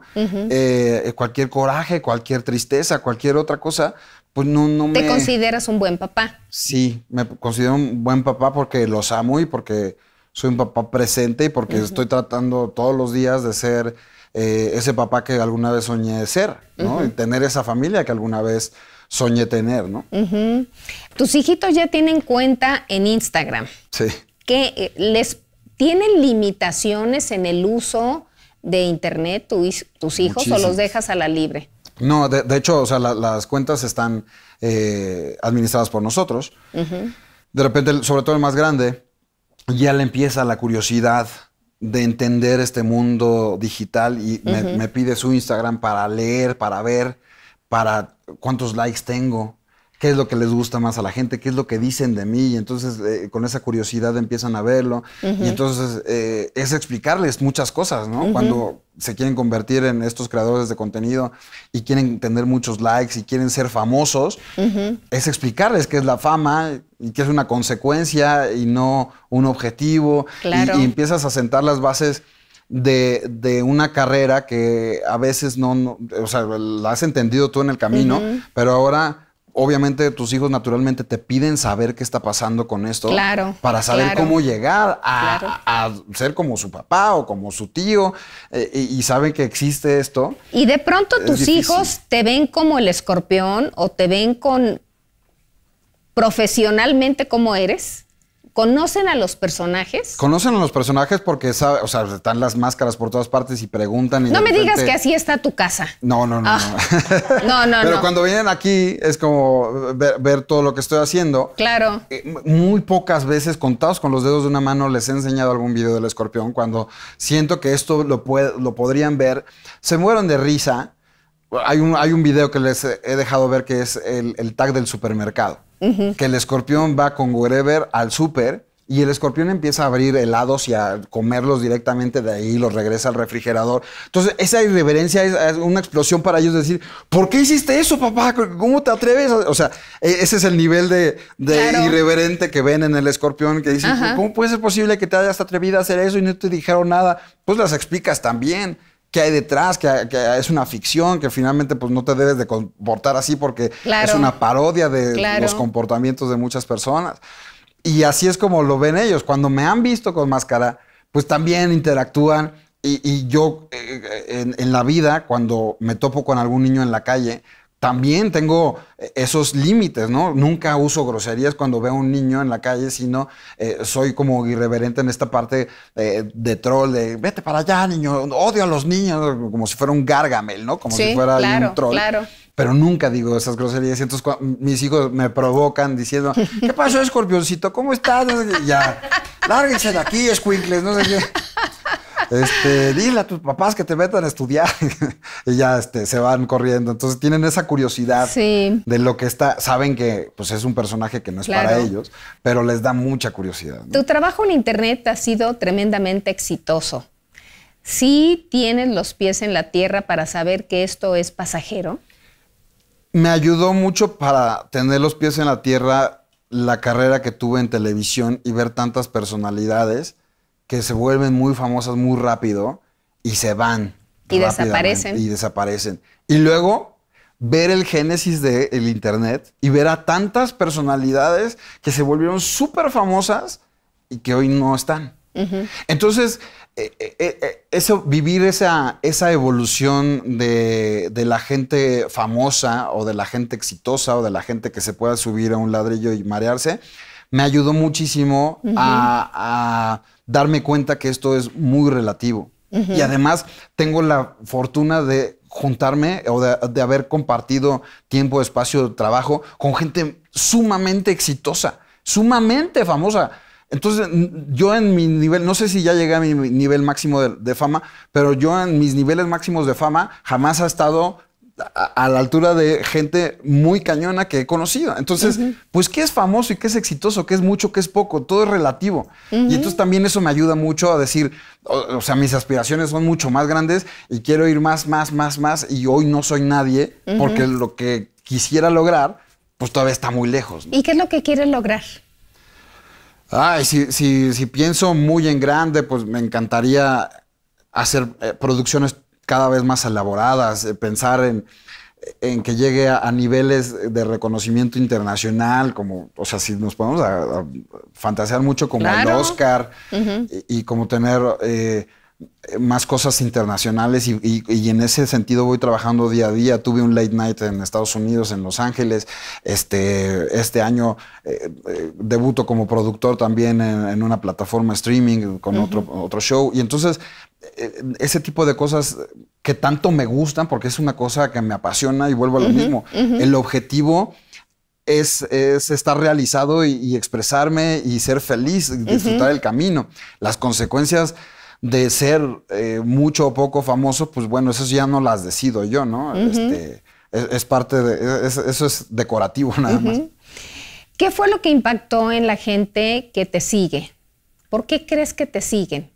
B: cualquier coraje, cualquier tristeza, cualquier otra cosa, pues no, ¿Te
A: consideras un buen papá?
B: Sí, me considero un buen papá porque los amo y porque soy un papá presente y porque estoy tratando todos los días de ser eh, ese papá que alguna vez soñé ser, ¿no? Y tener esa familia que alguna vez soñé tener, ¿no?
A: Tus hijitos ya tienen cuenta en Instagram. Sí. ¿Que eh, les tienen limitaciones en el uso de Internet tus hijos o los dejas a la libre?
B: No, de, hecho, o sea, las cuentas están eh, administradas por nosotros. De repente, sobre todo el más grande, ya le empieza la curiosidad de entender este mundo digital y me, me, pide su Instagram para leer, para ver, para cuántos likes tengo, qué es lo que les gusta más a la gente, qué es lo que dicen de mí, y entonces eh, con esa curiosidad empiezan a verlo, y entonces eh, es explicarles muchas cosas, ¿no? Cuando se quieren convertir en estos creadores de contenido y quieren tener muchos likes y quieren ser famosos, es explicarles qué es la fama y qué es una consecuencia y no un objetivo, y, empiezas a sentar las bases. De, una carrera que a veces no, o sea, la has entendido tú en el camino, pero ahora obviamente tus hijos naturalmente te piden saber qué está pasando con esto claro, para saber cómo llegar a, ser como su papá o como su tío eh, y, saben que existe esto.
A: Y de pronto tus hijos te ven como el escorpión o te ven con profesionalmente como eres conocen a los personajes.
B: Conocen a los personajes porque o sea, están las máscaras por todas partes y preguntan. no me digas que así
A: está tu casa.
B: No, no, no. No. Ah. no, no. Pero cuando vienen aquí es como ver, todo lo que estoy haciendo.
A: Claro. Eh,
B: muy pocas veces, contados con los dedos de una mano, les he enseñado algún video del escorpión. Cuando siento que esto lo, lo podrían ver, se mueron de risa hay un, video que les he dejado ver que es el, tag del supermercado. Que el escorpión va con Wherever al super y el escorpión empieza a abrir helados y a comerlos directamente de ahí, y los regresa al refrigerador. Entonces, esa irreverencia es, una explosión para ellos decir, ¿por qué hiciste eso, papá? ¿Cómo te atreves? O sea, e, ese es el nivel de, irreverente que ven en el escorpión, que dicen, ¿cómo puede ser posible que te hayas atrevido a hacer eso y no te dijeron nada? Pues las explicas también que hay detrás, que, es una ficción, que finalmente pues no te debes de comportar así porque es una parodia de los comportamientos de muchas personas. Y así es como lo ven ellos. Cuando me han visto con máscara, pues también interactúan. Y, yo eh, eh, en, la vida, cuando me topo con algún niño en la calle, también tengo eh, esos límites, ¿no? Nunca uso groserías cuando veo a un niño en la calle, sino eh, soy como irreverente en esta parte eh, de troll, de vete para allá, niño, odio a los niños, como si fuera un gargamel, ¿no? Como si fuera un troll. Claro. Pero nunca digo esas groserías. entonces mis hijos me provocan diciendo, ¿qué pasó, escorpioncito? ¿Cómo estás? ya, lárguense de aquí, escuincles, no sé qué. Este, dile a tus papás que te metan a estudiar. y ya este, se van corriendo. Entonces tienen esa curiosidad
A: de
B: lo que está. Saben que pues, es un personaje que no es para ellos, pero les da mucha curiosidad.
A: Tu trabajo en Internet ha sido tremendamente exitoso. ¿Sí tienes los pies en la tierra para saber que esto es pasajero?
B: Me ayudó mucho para tener los pies en la tierra la carrera que tuve en televisión y ver tantas personalidades que se vuelven muy famosas muy rápido y se van. Y desaparecen. Y desaparecen. Y luego ver el génesis del Internet y ver a tantas personalidades que se volvieron súper famosas y que hoy no están. Entonces, eh, eh, eh, eso, vivir esa, esa evolución de, de, la gente famosa o de la gente exitosa o de la gente que se pueda subir a un ladrillo y marearse, me ayudó muchísimo a, darme cuenta que esto es muy relativo. Y además tengo la fortuna de juntarme o de, haber compartido tiempo, espacio, trabajo con gente sumamente exitosa, sumamente famosa. Entonces, yo en mi nivel, no sé si ya llegué a mi nivel máximo de, de fama, pero yo en mis niveles máximos de fama jamás ha estado a, la altura de gente muy cañona que he conocido. Entonces, pues, ¿qué es famoso y qué es exitoso? ¿Qué es mucho? ¿Qué es poco? Todo es relativo. Y entonces también eso me ayuda mucho a decir, o, sea, mis aspiraciones son mucho más grandes y quiero ir más, más, más, más. Y hoy no soy nadie porque lo que quisiera lograr, pues todavía está muy lejos.
A: ¿Y qué es lo que quieres lograr?
B: Ay, si, si, pienso muy en grande, pues me encantaría hacer eh, producciones cada vez más elaboradas, eh, pensar en, en que llegue a, niveles de reconocimiento internacional, como, o sea, si nos podemos fantasear mucho como el Oscar y, y, como tener eh, más cosas internacionales y, en ese sentido voy trabajando día a día. Tuve un late night en Estados Unidos, en Los Ángeles. Este, este año eh, eh, debuto como productor también en, una plataforma streaming con otro, otro show. Y entonces eh, ese tipo de cosas que tanto me gustan porque es una cosa que me apasiona y vuelvo a lo mismo. El objetivo... Es, estar realizado y, y, expresarme y ser feliz, disfrutar el camino. Las consecuencias, de ser eh, mucho o poco famoso, pues bueno, eso ya no las decido yo, ¿no? Este, es, parte de, eso es decorativo nada más.
A: ¿Qué fue lo que impactó en la gente que te sigue? ¿Por qué crees que te siguen?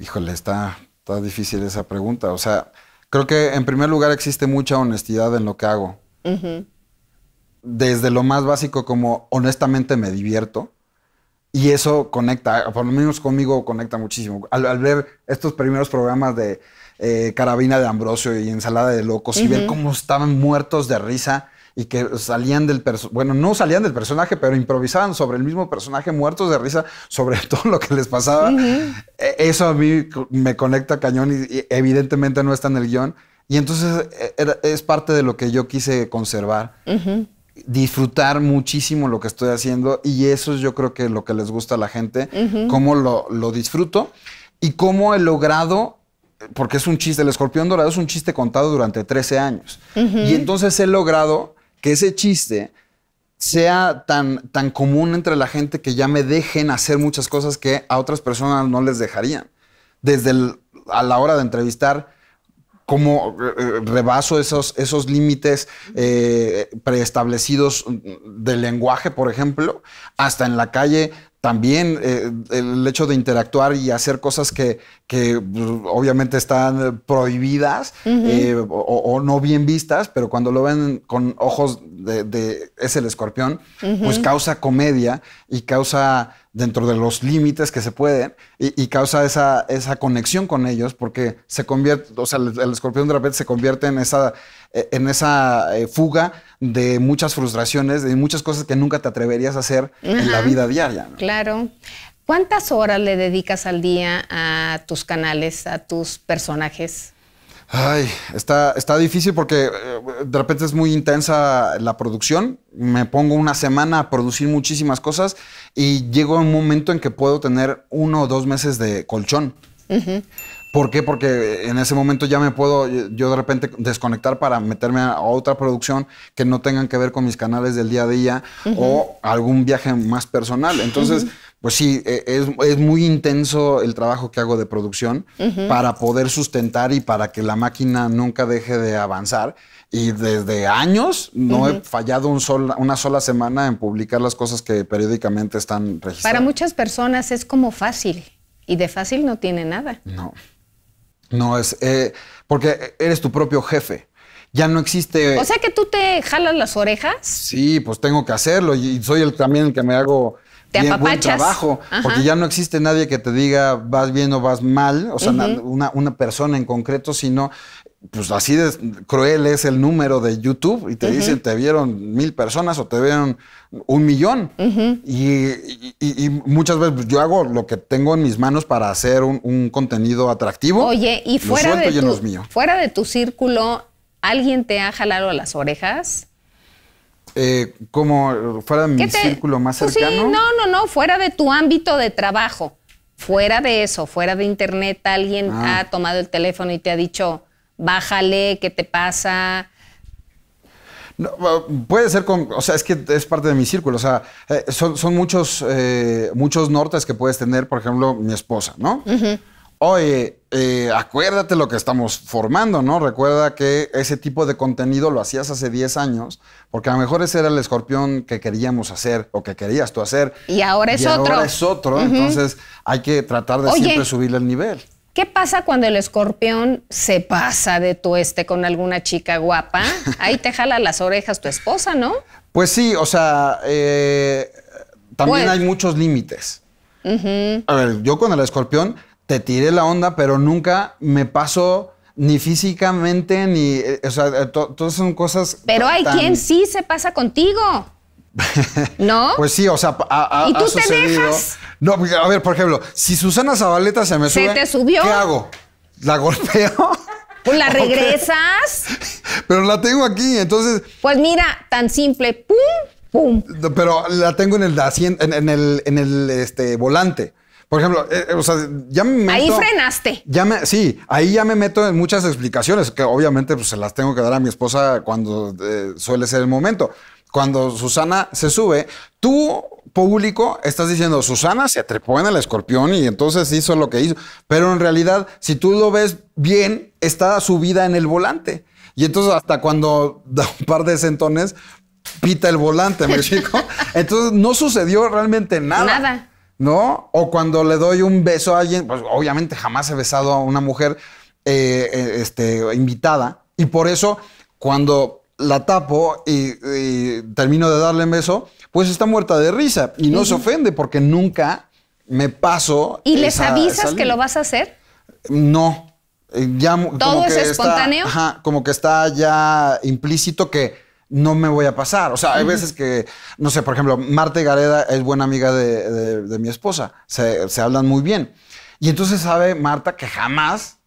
B: Híjole, está, está difícil esa pregunta. O sea, creo que en primer lugar existe mucha honestidad en lo que hago. Desde lo más básico como honestamente me divierto y eso conecta, por lo menos conmigo conecta muchísimo. Al, ver estos primeros programas de eh, Carabina de Ambrosio y Ensalada de Locos y ver cómo estaban muertos de risa y que salían del bueno, no salían del personaje, pero improvisaban sobre el mismo personaje, muertos de risa, sobre todo lo que les pasaba. E-, eso a mí me conecta cañón y, evidentemente no está en el guión. Y entonces e-, es parte de lo que yo quise conservar disfrutar muchísimo lo que estoy haciendo y eso es yo creo que lo que les gusta a la gente, cómo lo, disfruto y cómo he logrado porque es un chiste, el escorpión dorado es un chiste contado durante 13 años. Y entonces he logrado que ese chiste sea tan, tan común entre la gente que ya me dejen hacer muchas cosas que a otras personas no les dejarían. Desde a la hora de entrevistar, cómo eh, eh, rebaso esos, límites eh, preestablecidos mm, del lenguaje, por ejemplo, hasta en la calle también eh, el hecho de interactuar y hacer cosas que, obviamente están prohibidas eh, o, no bien vistas, pero cuando lo ven con ojos de, es el escorpión, pues causa comedia y causa dentro de los límites que se pueden y, causa esa, esa, conexión con ellos porque se convierte, o sea, el, escorpión de repente se convierte en esa, eh, en esa fuga de muchas frustraciones, de muchas cosas que nunca te atreverías a hacer en la vida diaria.
A: Claro. ¿Cuántas horas le dedicas al día a tus canales, a tus personajes?
B: Ay, está, está difícil porque eh, de repente es muy intensa la producción. Me pongo una semana a producir muchísimas cosas y llego a un momento en que puedo tener uno o dos meses de colchón. ¿Por qué? Porque en ese momento ya me puedo yo de repente desconectar para meterme a otra producción que no tengan que ver con mis canales del día a día o algún viaje más personal. Entonces, pues sí, e, es, muy intenso el trabajo que hago de producción para poder sustentar y para que la máquina nunca deje de avanzar. Y desde años no he fallado un una sola semana en publicar las cosas que periódicamente están registradas. Para
A: muchas personas es como fácil. Y de fácil no tiene nada.
B: No. No es. Eh, porque eres tu propio jefe. Ya no existe. O sea
A: que tú te jalas las orejas.
B: Sí, pues tengo que hacerlo. Y soy el, también el que me hago. bien, buen trabajo, porque ya no existe nadie que te diga vas bien o vas mal, o sea, una, una, persona en concreto, sino pues así de cruel es el número de YouTube y te dicen te vieron mil personas o te vieron un millón. y, muchas veces yo hago lo que tengo en mis manos para hacer un, contenido atractivo. Oye, y fuera, de tu,
A: fuera de tu círculo, ¿alguien te ha jalado las orejas?
B: Eh, como fuera de mi círculo más pues cercano. no,
A: no, no, fuera de tu ámbito de trabajo. Fuera de eso, fuera de internet, alguien ah. ha tomado el teléfono y te ha dicho, bájale, ¿qué te pasa?
B: No, puede ser con, o sea, es que es parte de mi círculo, o sea, eh, son, muchos, eh, muchos nortes que puedes tener, por ejemplo, mi esposa, ¿no? Oye, eh, acuérdate lo que estamos formando, ¿no? Recuerda que ese tipo de contenido lo hacías hace 10 años, porque a lo mejor ese era el escorpión que queríamos hacer o que querías tú hacer.
A: Y ahora es y otro. Ahora es
B: otro, entonces hay que tratar de siempre subirle el nivel.
A: ¿Qué pasa cuando el escorpión se pasa de tu este con alguna chica guapa? Ahí te jala las orejas tu esposa, ¿no?
B: Pues sí, o sea, eh, también pues. hay muchos límites.
A: A
B: ver, yo con el escorpión te tiré la onda, pero nunca me paso ni físicamente, ni... Eh, o sea, eh, todas son cosas... Pero hay quien
A: sí se pasa contigo. ¿No?
B: pues sí, o sea, a ¿Y tú Te dejas? No, pues, a ver, por ejemplo, si Susana Zabaleta se me sube, subió? ¿qué hago? ¿La golpeo?
A: Pues la regresas.
B: Pero la tengo aquí, entonces.
A: Pues mira, tan simple, pum,
B: pum. Pero la tengo en el en, en el, en el este, volante. Por ejemplo, eh, eh, o sea, ya me meto, Ahí
A: frenaste.
B: Ya sí, ahí ya me meto en muchas explicaciones que obviamente pues, se las tengo que dar a mi esposa cuando eh, suele ser el momento cuando Susana se sube, tú, público, estás diciendo, Susana se atrepó en el escorpión y entonces hizo lo que hizo. Pero en realidad, si tú lo ves bien, está subida en el volante. Y entonces hasta cuando da un par de sentones, pita el volante, me chico. Entonces no sucedió realmente nada. Nada. ¿No? O cuando le doy un beso a alguien, pues obviamente jamás he besado a una mujer eh, eh, este, invitada. Y por eso, cuando la tapo y, termino de darle un beso, pues está muerta de risa y no se ofende porque nunca me paso. ¿Y les avisas que lo vas a hacer? No. Eh, ya, ¿Todo como es que espontáneo? Está, ajá, como que está ya implícito que no me voy a pasar. O sea, hay veces que, no sé, por ejemplo, Marta Gareda es buena amiga de, mi esposa. Se, se hablan muy bien. Y entonces sabe Marta que jamás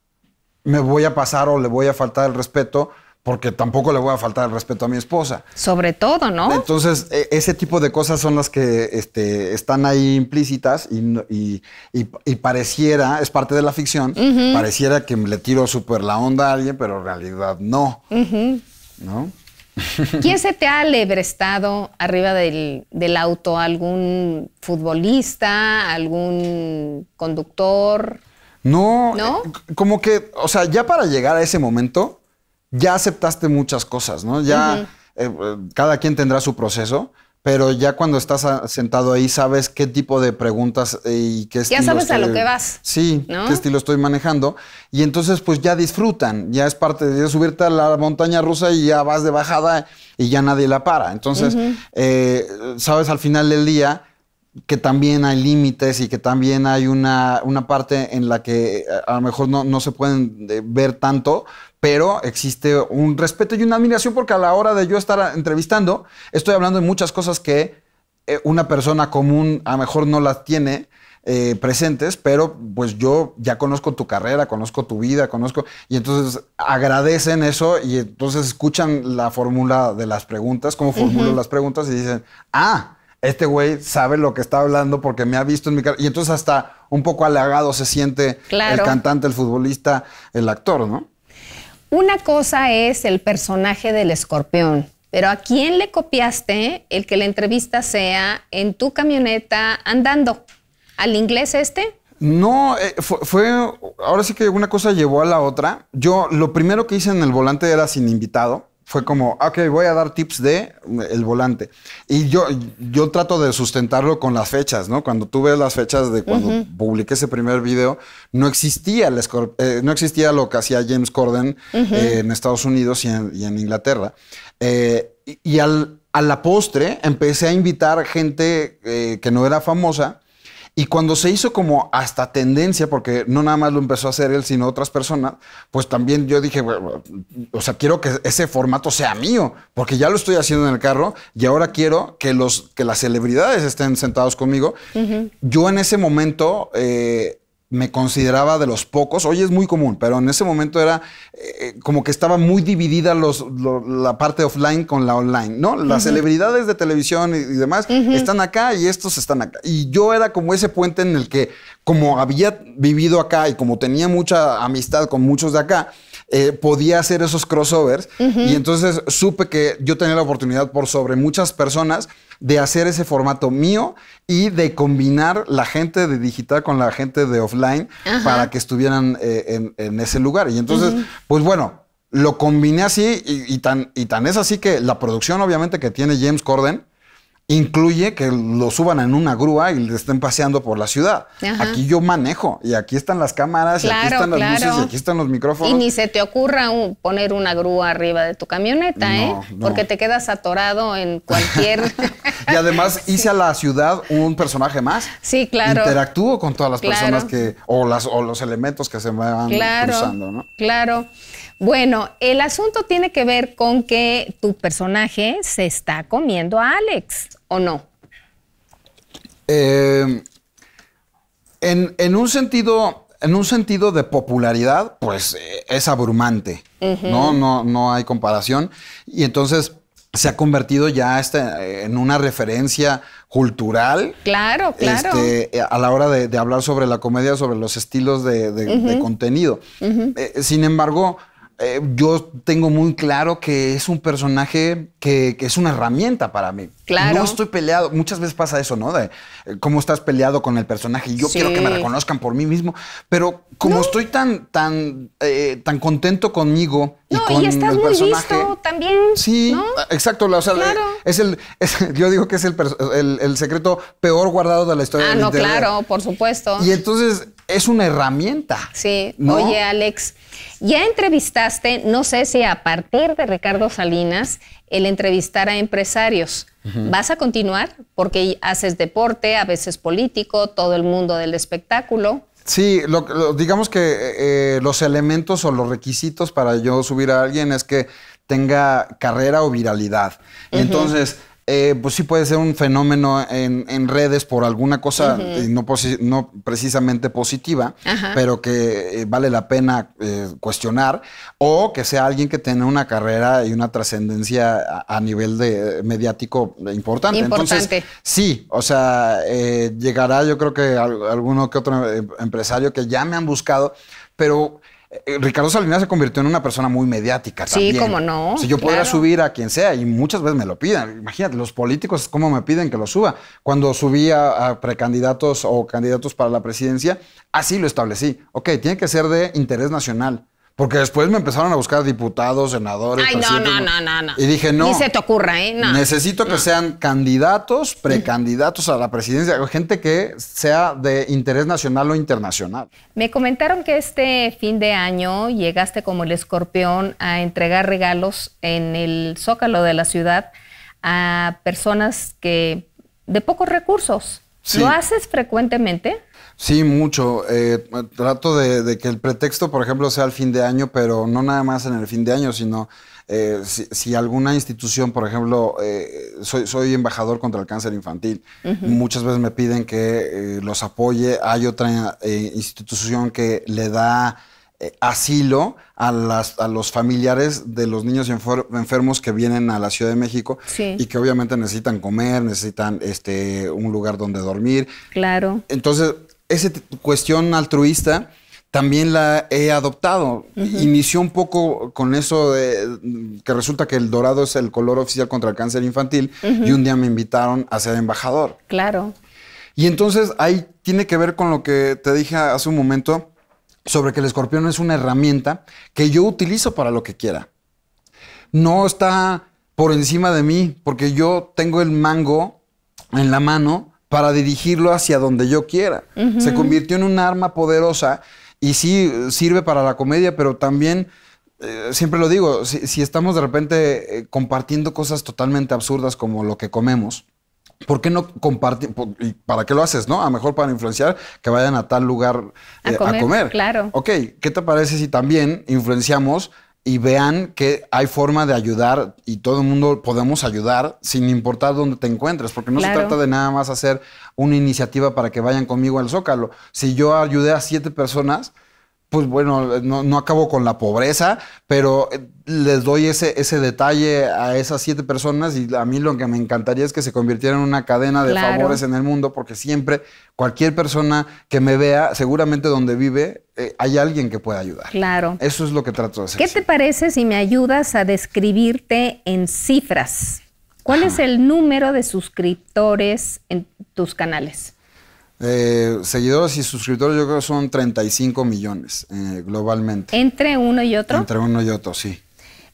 B: me voy a pasar o le voy a faltar el respeto porque tampoco le voy a faltar el respeto a mi esposa. Sobre todo, ¿no? Entonces, e, ese tipo de cosas son las que este, están ahí implícitas y, pareciera, es parte de la ficción, pareciera que le tiro súper la onda a alguien, pero en realidad no.
A: ¿No? ¿Quién se te ha alebrestado arriba del, del auto? ¿Algún futbolista? ¿Algún conductor?
B: No, ¿No? Eh, como que, o sea, ya para llegar a ese momento, ya aceptaste muchas cosas, ¿no? Ya eh, eh, cada quien tendrá su proceso, pero ya cuando estás ah, sentado ahí sabes qué tipo de preguntas eh, y qué estilo. Ya sabes a lo que vas. Sí, qué estilo estoy manejando. Y entonces pues ya disfrutan, ya es parte de subirte a la montaña rusa y ya vas de bajada y ya nadie la para. Entonces, sabes al final del día que también hay límites y que también hay una, una parte en la que a lo mejor no, no se pueden ver tanto, pero existe un respeto y una admiración porque a la hora de yo estar entrevistando, estoy hablando de muchas cosas que eh, una persona común a lo mejor no las tiene. Eh, presentes, pero pues yo ya conozco tu carrera, conozco tu vida, conozco, y entonces agradecen eso y entonces escuchan la fórmula de las preguntas, cómo formulo las preguntas y dicen, ah, este güey sabe lo que está hablando porque me ha visto en mi carrera, y entonces hasta un poco halagado se siente el cantante, el futbolista, el actor, ¿no?
A: Una cosa es el personaje del
B: escorpión,
A: pero ¿a quién le copiaste el que la entrevista sea en tu camioneta andando? ¿Al inglés este?
B: No, eh, fue, ahora sí que una cosa llevó a la otra. Yo lo primero que hice en el volante era sin invitado fue como, ah, ok, voy a dar tips de el volante. Y yo, yo trato de sustentarlo con las fechas, ¿no? Cuando tú ves las fechas de cuando publiqué ese primer video, no existía, eh, no existía lo que hacía James Corden eh, en Estados Unidos y en, Inglaterra. Eh, y, al, a la postre empecé a invitar gente que no era famosa y cuando se hizo como hasta tendencia, porque no nada más lo empezó a hacer él, sino otras personas, pues también yo dije, o sea, quiero que ese formato sea mío, porque ya lo estoy haciendo en el carro y ahora quiero que, los, que las celebridades estén sentados conmigo. Yo en ese momento... Eh, me consideraba de los pocos, hoy es muy común, pero en ese momento era eh, eh, como que estaba muy dividida los, la parte offline con la online, ¿no? Las celebridades de televisión y, demás están acá y estos están acá. Y yo era como ese puente en el que, como había vivido acá y como tenía mucha amistad con muchos de acá, eh, podía hacer esos crossovers. Y entonces supe que yo tenía la oportunidad por sobre muchas personas de hacer ese formato mío y de combinar la gente de digital con la gente de offline para que estuvieran eh, en, ese lugar. Y entonces, pues bueno, lo combiné así y, tan, y tan es así que la producción obviamente que tiene James Corden incluye que lo suban en una grúa y le estén paseando por la ciudad. Aquí yo manejo y aquí están las cámaras y aquí están las luces y aquí están los micrófonos. Y ni se
A: te ocurra poner una grúa arriba de tu camioneta, ¿eh? Porque te quedas atorado en cualquier...
B: y además hice a la ciudad un personaje más. Sí, claro. Interactúo con todas las personas que... O, las, o los elementos que se me van cruzando, ¿no?
A: Claro. Bueno, el asunto tiene que ver con que tu personaje se está comiendo a Alex o no?
B: Eh, en, un sentido, en un sentido de popularidad, pues eh, es abrumante. ¿no? No, hay comparación. Y entonces se ha convertido ya este, en una referencia cultural.
A: Claro, claro. Este,
B: a la hora de, hablar sobre la comedia, sobre los estilos de, contenido. Eh, sin embargo, eh, yo tengo muy claro que es un personaje que, es una herramienta para mí. Claro. No estoy peleado. Muchas veces pasa eso, ¿no? De eh, cómo estás peleado con el personaje. y Yo quiero que me reconozcan por mí mismo. Pero como estoy tan, tan, eh, tan contento conmigo y no, con y estás muy listo también. Sí, exacto. es el, yo digo que es el, secreto peor guardado de la historia. Ah, no, claro,
A: por supuesto. Y
B: entonces es una herramienta.
A: Sí. Oye, Alex, ya entrevistaste, no sé si a partir de Ricardo Salinas, el entrevistar a empresarios. ¿Vas a continuar? Porque haces deporte, a veces político, todo el mundo del espectáculo.
B: Sí, lo, digamos que eh, eh, los elementos o los requisitos para yo subir a alguien es que tenga carrera o viralidad. Entonces, eh, pues sí puede ser un fenómeno en, redes por alguna cosa no, precisamente positiva, pero que eh, vale la pena eh, cuestionar, o que sea alguien que tenga una carrera y una trascendencia a, nivel de, mediático importante. importante. Entonces, sí, o sea, llegará yo creo que alguno que otro empresario que ya me han buscado, pero eh, Ricardo Salinas se convirtió en una persona muy mediática también. Sí, como no. Si yo claro. subir a quien sea, y muchas veces me lo piden. Imagínate, los políticos, ¿cómo me piden que lo suba? Cuando subía a precandidatos o candidatos para la presidencia, así lo establecí. Ok, tiene que ser de interés nacional. Porque después me empezaron a buscar diputados, senadores. Ay, no, no, no,
A: no, Y dije, no. Ni se te ocurra, ¿eh? necesito
B: que sean candidatos, mm. precandidatos a la presidencia, gente que sea de interés nacional o internacional.
A: Me comentaron que este fin de año llegaste como el escorpión a entregar regalos en el zócalo de la ciudad a personas que de pocos recursos. ¿Lo haces frecuentemente?
B: Sí, mucho. Eh, trato de, que el pretexto, por ejemplo, sea el fin de año, pero no nada más en el fin de año, sino eh, si, alguna institución, por ejemplo, eh, soy, soy, embajador contra el cáncer infantil, muchas veces me piden que los apoye. Hay otra institución que le da asilo a, las, los familiares de los niños enfermos que vienen a la Ciudad de México y que obviamente necesitan comer, necesitan este, un lugar donde dormir. Claro. Entonces, esa cuestión altruista también la he adoptado. Inició un poco con eso de que resulta que el dorado es el color oficial contra el cáncer infantil y un día me invitaron a ser embajador. Claro. Y entonces ahí tiene que ver con lo que te dije hace un momento sobre que el escorpión es una herramienta que yo utilizo para lo que quiera. No está por encima de mí porque yo tengo el mango en la mano para dirigirlo hacia donde yo quiera. Se convirtió en un arma poderosa y sí sirve para la comedia, pero también, eh, siempre lo digo, si, estamos de repente eh, compartiendo cosas totalmente absurdas como lo que comemos, ¿Por qué no compartir? ¿Para qué lo haces, no? A lo mejor para influenciar que vayan a tal lugar a, eh, comer, a, Claro. Ok, ¿qué te parece si también influenciamos y vean que hay forma de ayudar y todo el mundo podemos ayudar sin importar dónde te encuentres, porque no se trata de nada más hacer una iniciativa para que vayan conmigo al Zócalo. Si yo ayudé a siete personas, pues bueno, no, acabo con la pobreza, pero eh, les doy ese, detalle a esas siete personas y a mí lo que me encantaría es que se convirtiera en una cadena de favores en el mundo, porque siempre cualquier persona que me vea, seguramente donde vive, eh, hay alguien que pueda ayudar. Claro. Eso es lo que trato de hacer. ¿Qué te
A: parece si me ayudas a describirte en cifras? ¿Cuál es el número de suscriptores en tus
B: canales? Eh, seguidores y suscriptores yo creo son 35 millones eh, globalmente. ¿Entre uno y otro? Entre uno y otro, sí.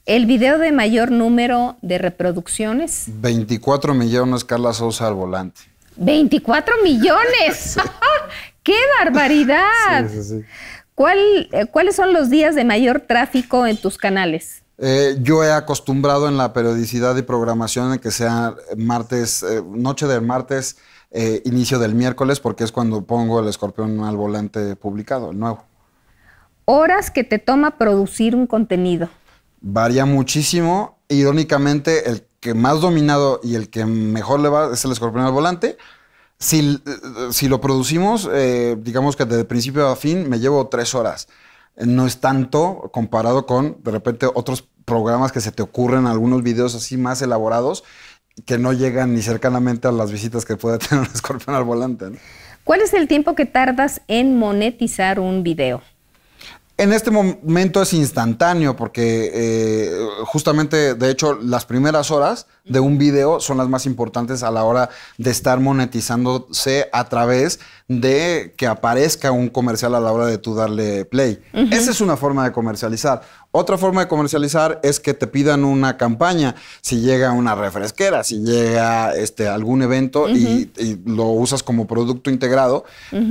B: ¿El video de mayor
A: número de reproducciones?
B: 24 millones, Carla Sosa al volante.
A: ¡24 millones! ¡Qué barbaridad! Sí, sí, ¿Cuál, eh, ¿Cuáles son los días de mayor tráfico en tus canales?
B: yo he acostumbrado en la periodicidad y programación en que sea martes, noche del martes, eh, inicio del miércoles porque es cuando pongo el escorpión al volante publicado, el nuevo.
A: Horas que te toma producir un contenido.
B: Varía muchísimo. Irónicamente, el que más dominado y el que mejor le va es el escorpión al volante. Si, eh, lo producimos, eh, digamos que desde principio a fin me llevo tres horas. No es tanto comparado con, de repente, otros programas que se te ocurren, algunos videos así más elaborados, que no llegan ni cercanamente a las visitas que puede tener un escorpión al volante.
A: ¿Cuál es el tiempo que tardas en monetizar un video?
B: En este momento es instantáneo porque eh, justamente, de hecho, las primeras horas de un video son las más importantes a la hora de estar monetizándose a través de que aparezca un comercial a la hora de tú darle play. Esa es una forma de comercializar. Otra forma de comercializar es que te pidan una campaña, si llega una refresquera, si llega este, algún evento y, lo usas como producto integrado,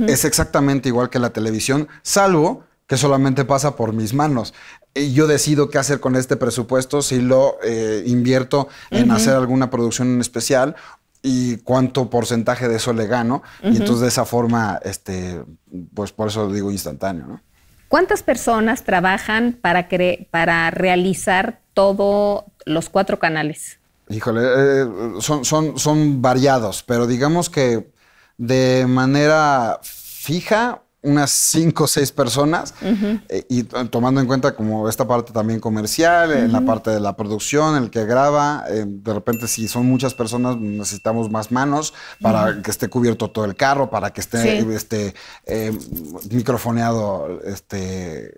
B: es exactamente igual que la televisión, salvo que solamente pasa por mis manos. Y yo decido qué hacer con este presupuesto, si lo eh, invierto en hacer alguna producción en especial y cuánto porcentaje de eso le gano. Y entonces de esa forma, este, pues por eso digo instantáneo.
A: ¿Cuántas personas trabajan para, para realizar todos los cuatro canales?
B: Híjole, eh, son, son, son variados, pero digamos que de manera fija, unas cinco o seis personas eh, y tomando en cuenta como esta parte también comercial, en la parte de la producción, el que graba, eh, de repente si son muchas personas necesitamos más manos para que esté cubierto todo el carro, para que esté, este, eh, microfoneado este,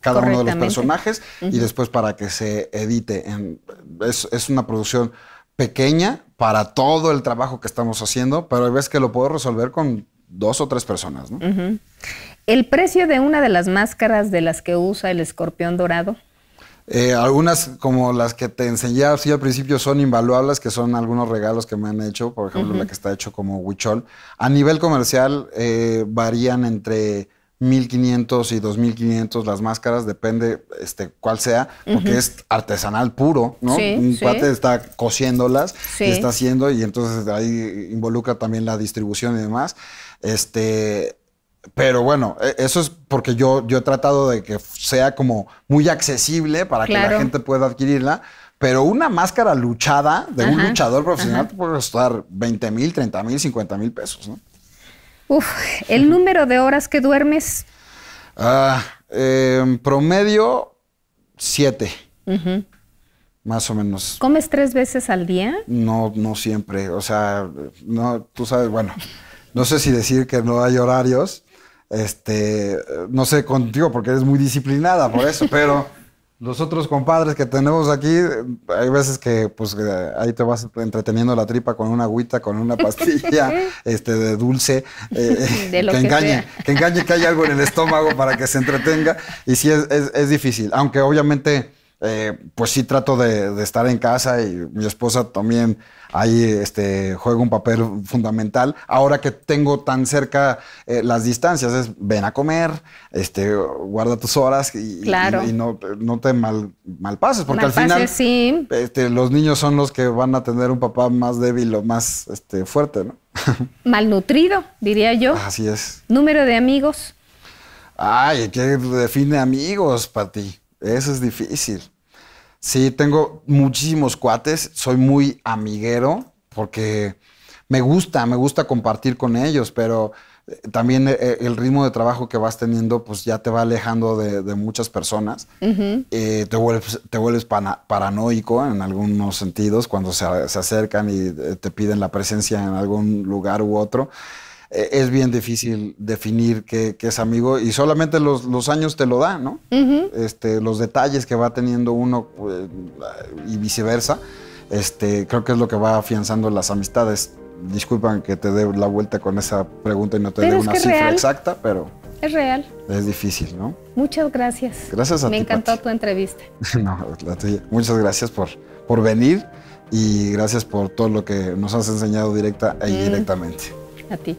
B: cada uno de los personajes y después para que se edite. es, una producción pequeña para todo el trabajo que estamos haciendo, pero ves que lo puedo resolver con dos o tres personas. ¿no?
A: ¿El precio de una de las máscaras de las que usa el escorpión dorado?
B: Eh, algunas como las que te enseñé al principio son invaluables, que son algunos regalos que me han hecho, por ejemplo la que está hecho como huichol. A nivel comercial eh, varían entre 1500 y 2500 las máscaras, depende este, cuál sea, porque es artesanal puro, ¿no? Sí, Un está cosiéndolas está haciendo, y entonces ahí involucra también la distribución y demás. Este, pero bueno, e, eso es porque yo, yo he tratado de que sea como muy accesible para que la gente pueda adquirirla. Pero una máscara luchada de un luchador profesional te puede costar 20 mil, 30 mil, 50 mil pesos, ¿no?
A: Uf, ¿el número de horas que duermes?
B: Ah, em, promedio, 7. Más o menos.
A: ¿Comes tres veces al día?
B: No, no siempre. O sea, no, tú sabes, bueno no sé si decir que no hay horarios, este, no sé contigo porque eres muy disciplinada por eso, pero los otros compadres que tenemos aquí, hay veces que pues eh, ahí te vas entreteniendo la tripa con una agüita, con una pastilla este, de dulce, eh, eh, que, engañe, que, engañe, que hay algo en el estómago para que se entretenga y sí es, es, es difícil, aunque obviamente eh, pues sí trato de, estar en casa y mi esposa también ahí este, juega un papel fundamental. Ahora que tengo tan cerca eh, las distancias, es ven a comer, este, guarda tus horas y, no, no, te mal, malpases, porque al final
A: este,
B: los niños son los que van a tener un papá más débil o más este, fuerte, ¿no?
A: Malnutrido, diría yo.
B: Así es.
A: Número de amigos.
B: Ay, ¿qué define amigos para ti? Eso es difícil. Sí, tengo muchísimos cuates, soy muy amiguero porque me gusta, me gusta compartir con ellos, pero eh, también eh, eh, el ritmo de trabajo que vas teniendo, pues ya te va alejando de, muchas personas. te vuelves, paranoico en algunos sentidos cuando se, se, acercan y te piden la presencia en algún lugar u otro. Eh, es bien difícil definir qué, es amigo y solamente los, años te lo dan, ¿no? este, los detalles que va teniendo uno eh, y viceversa, este, creo que es lo que va afianzando las amistades. Disculpan que te dé la vuelta con esa pregunta y no te dé una cifra exacta, pero... Es real. Es difícil, ¿no?
A: Muchas gracias. Gracias a ti. Me encantó tu entrevista.
B: no, Muchas gracias por, por venir y gracias por todo lo que nos has enseñado directa e mm. indirectamente.
A: a ti.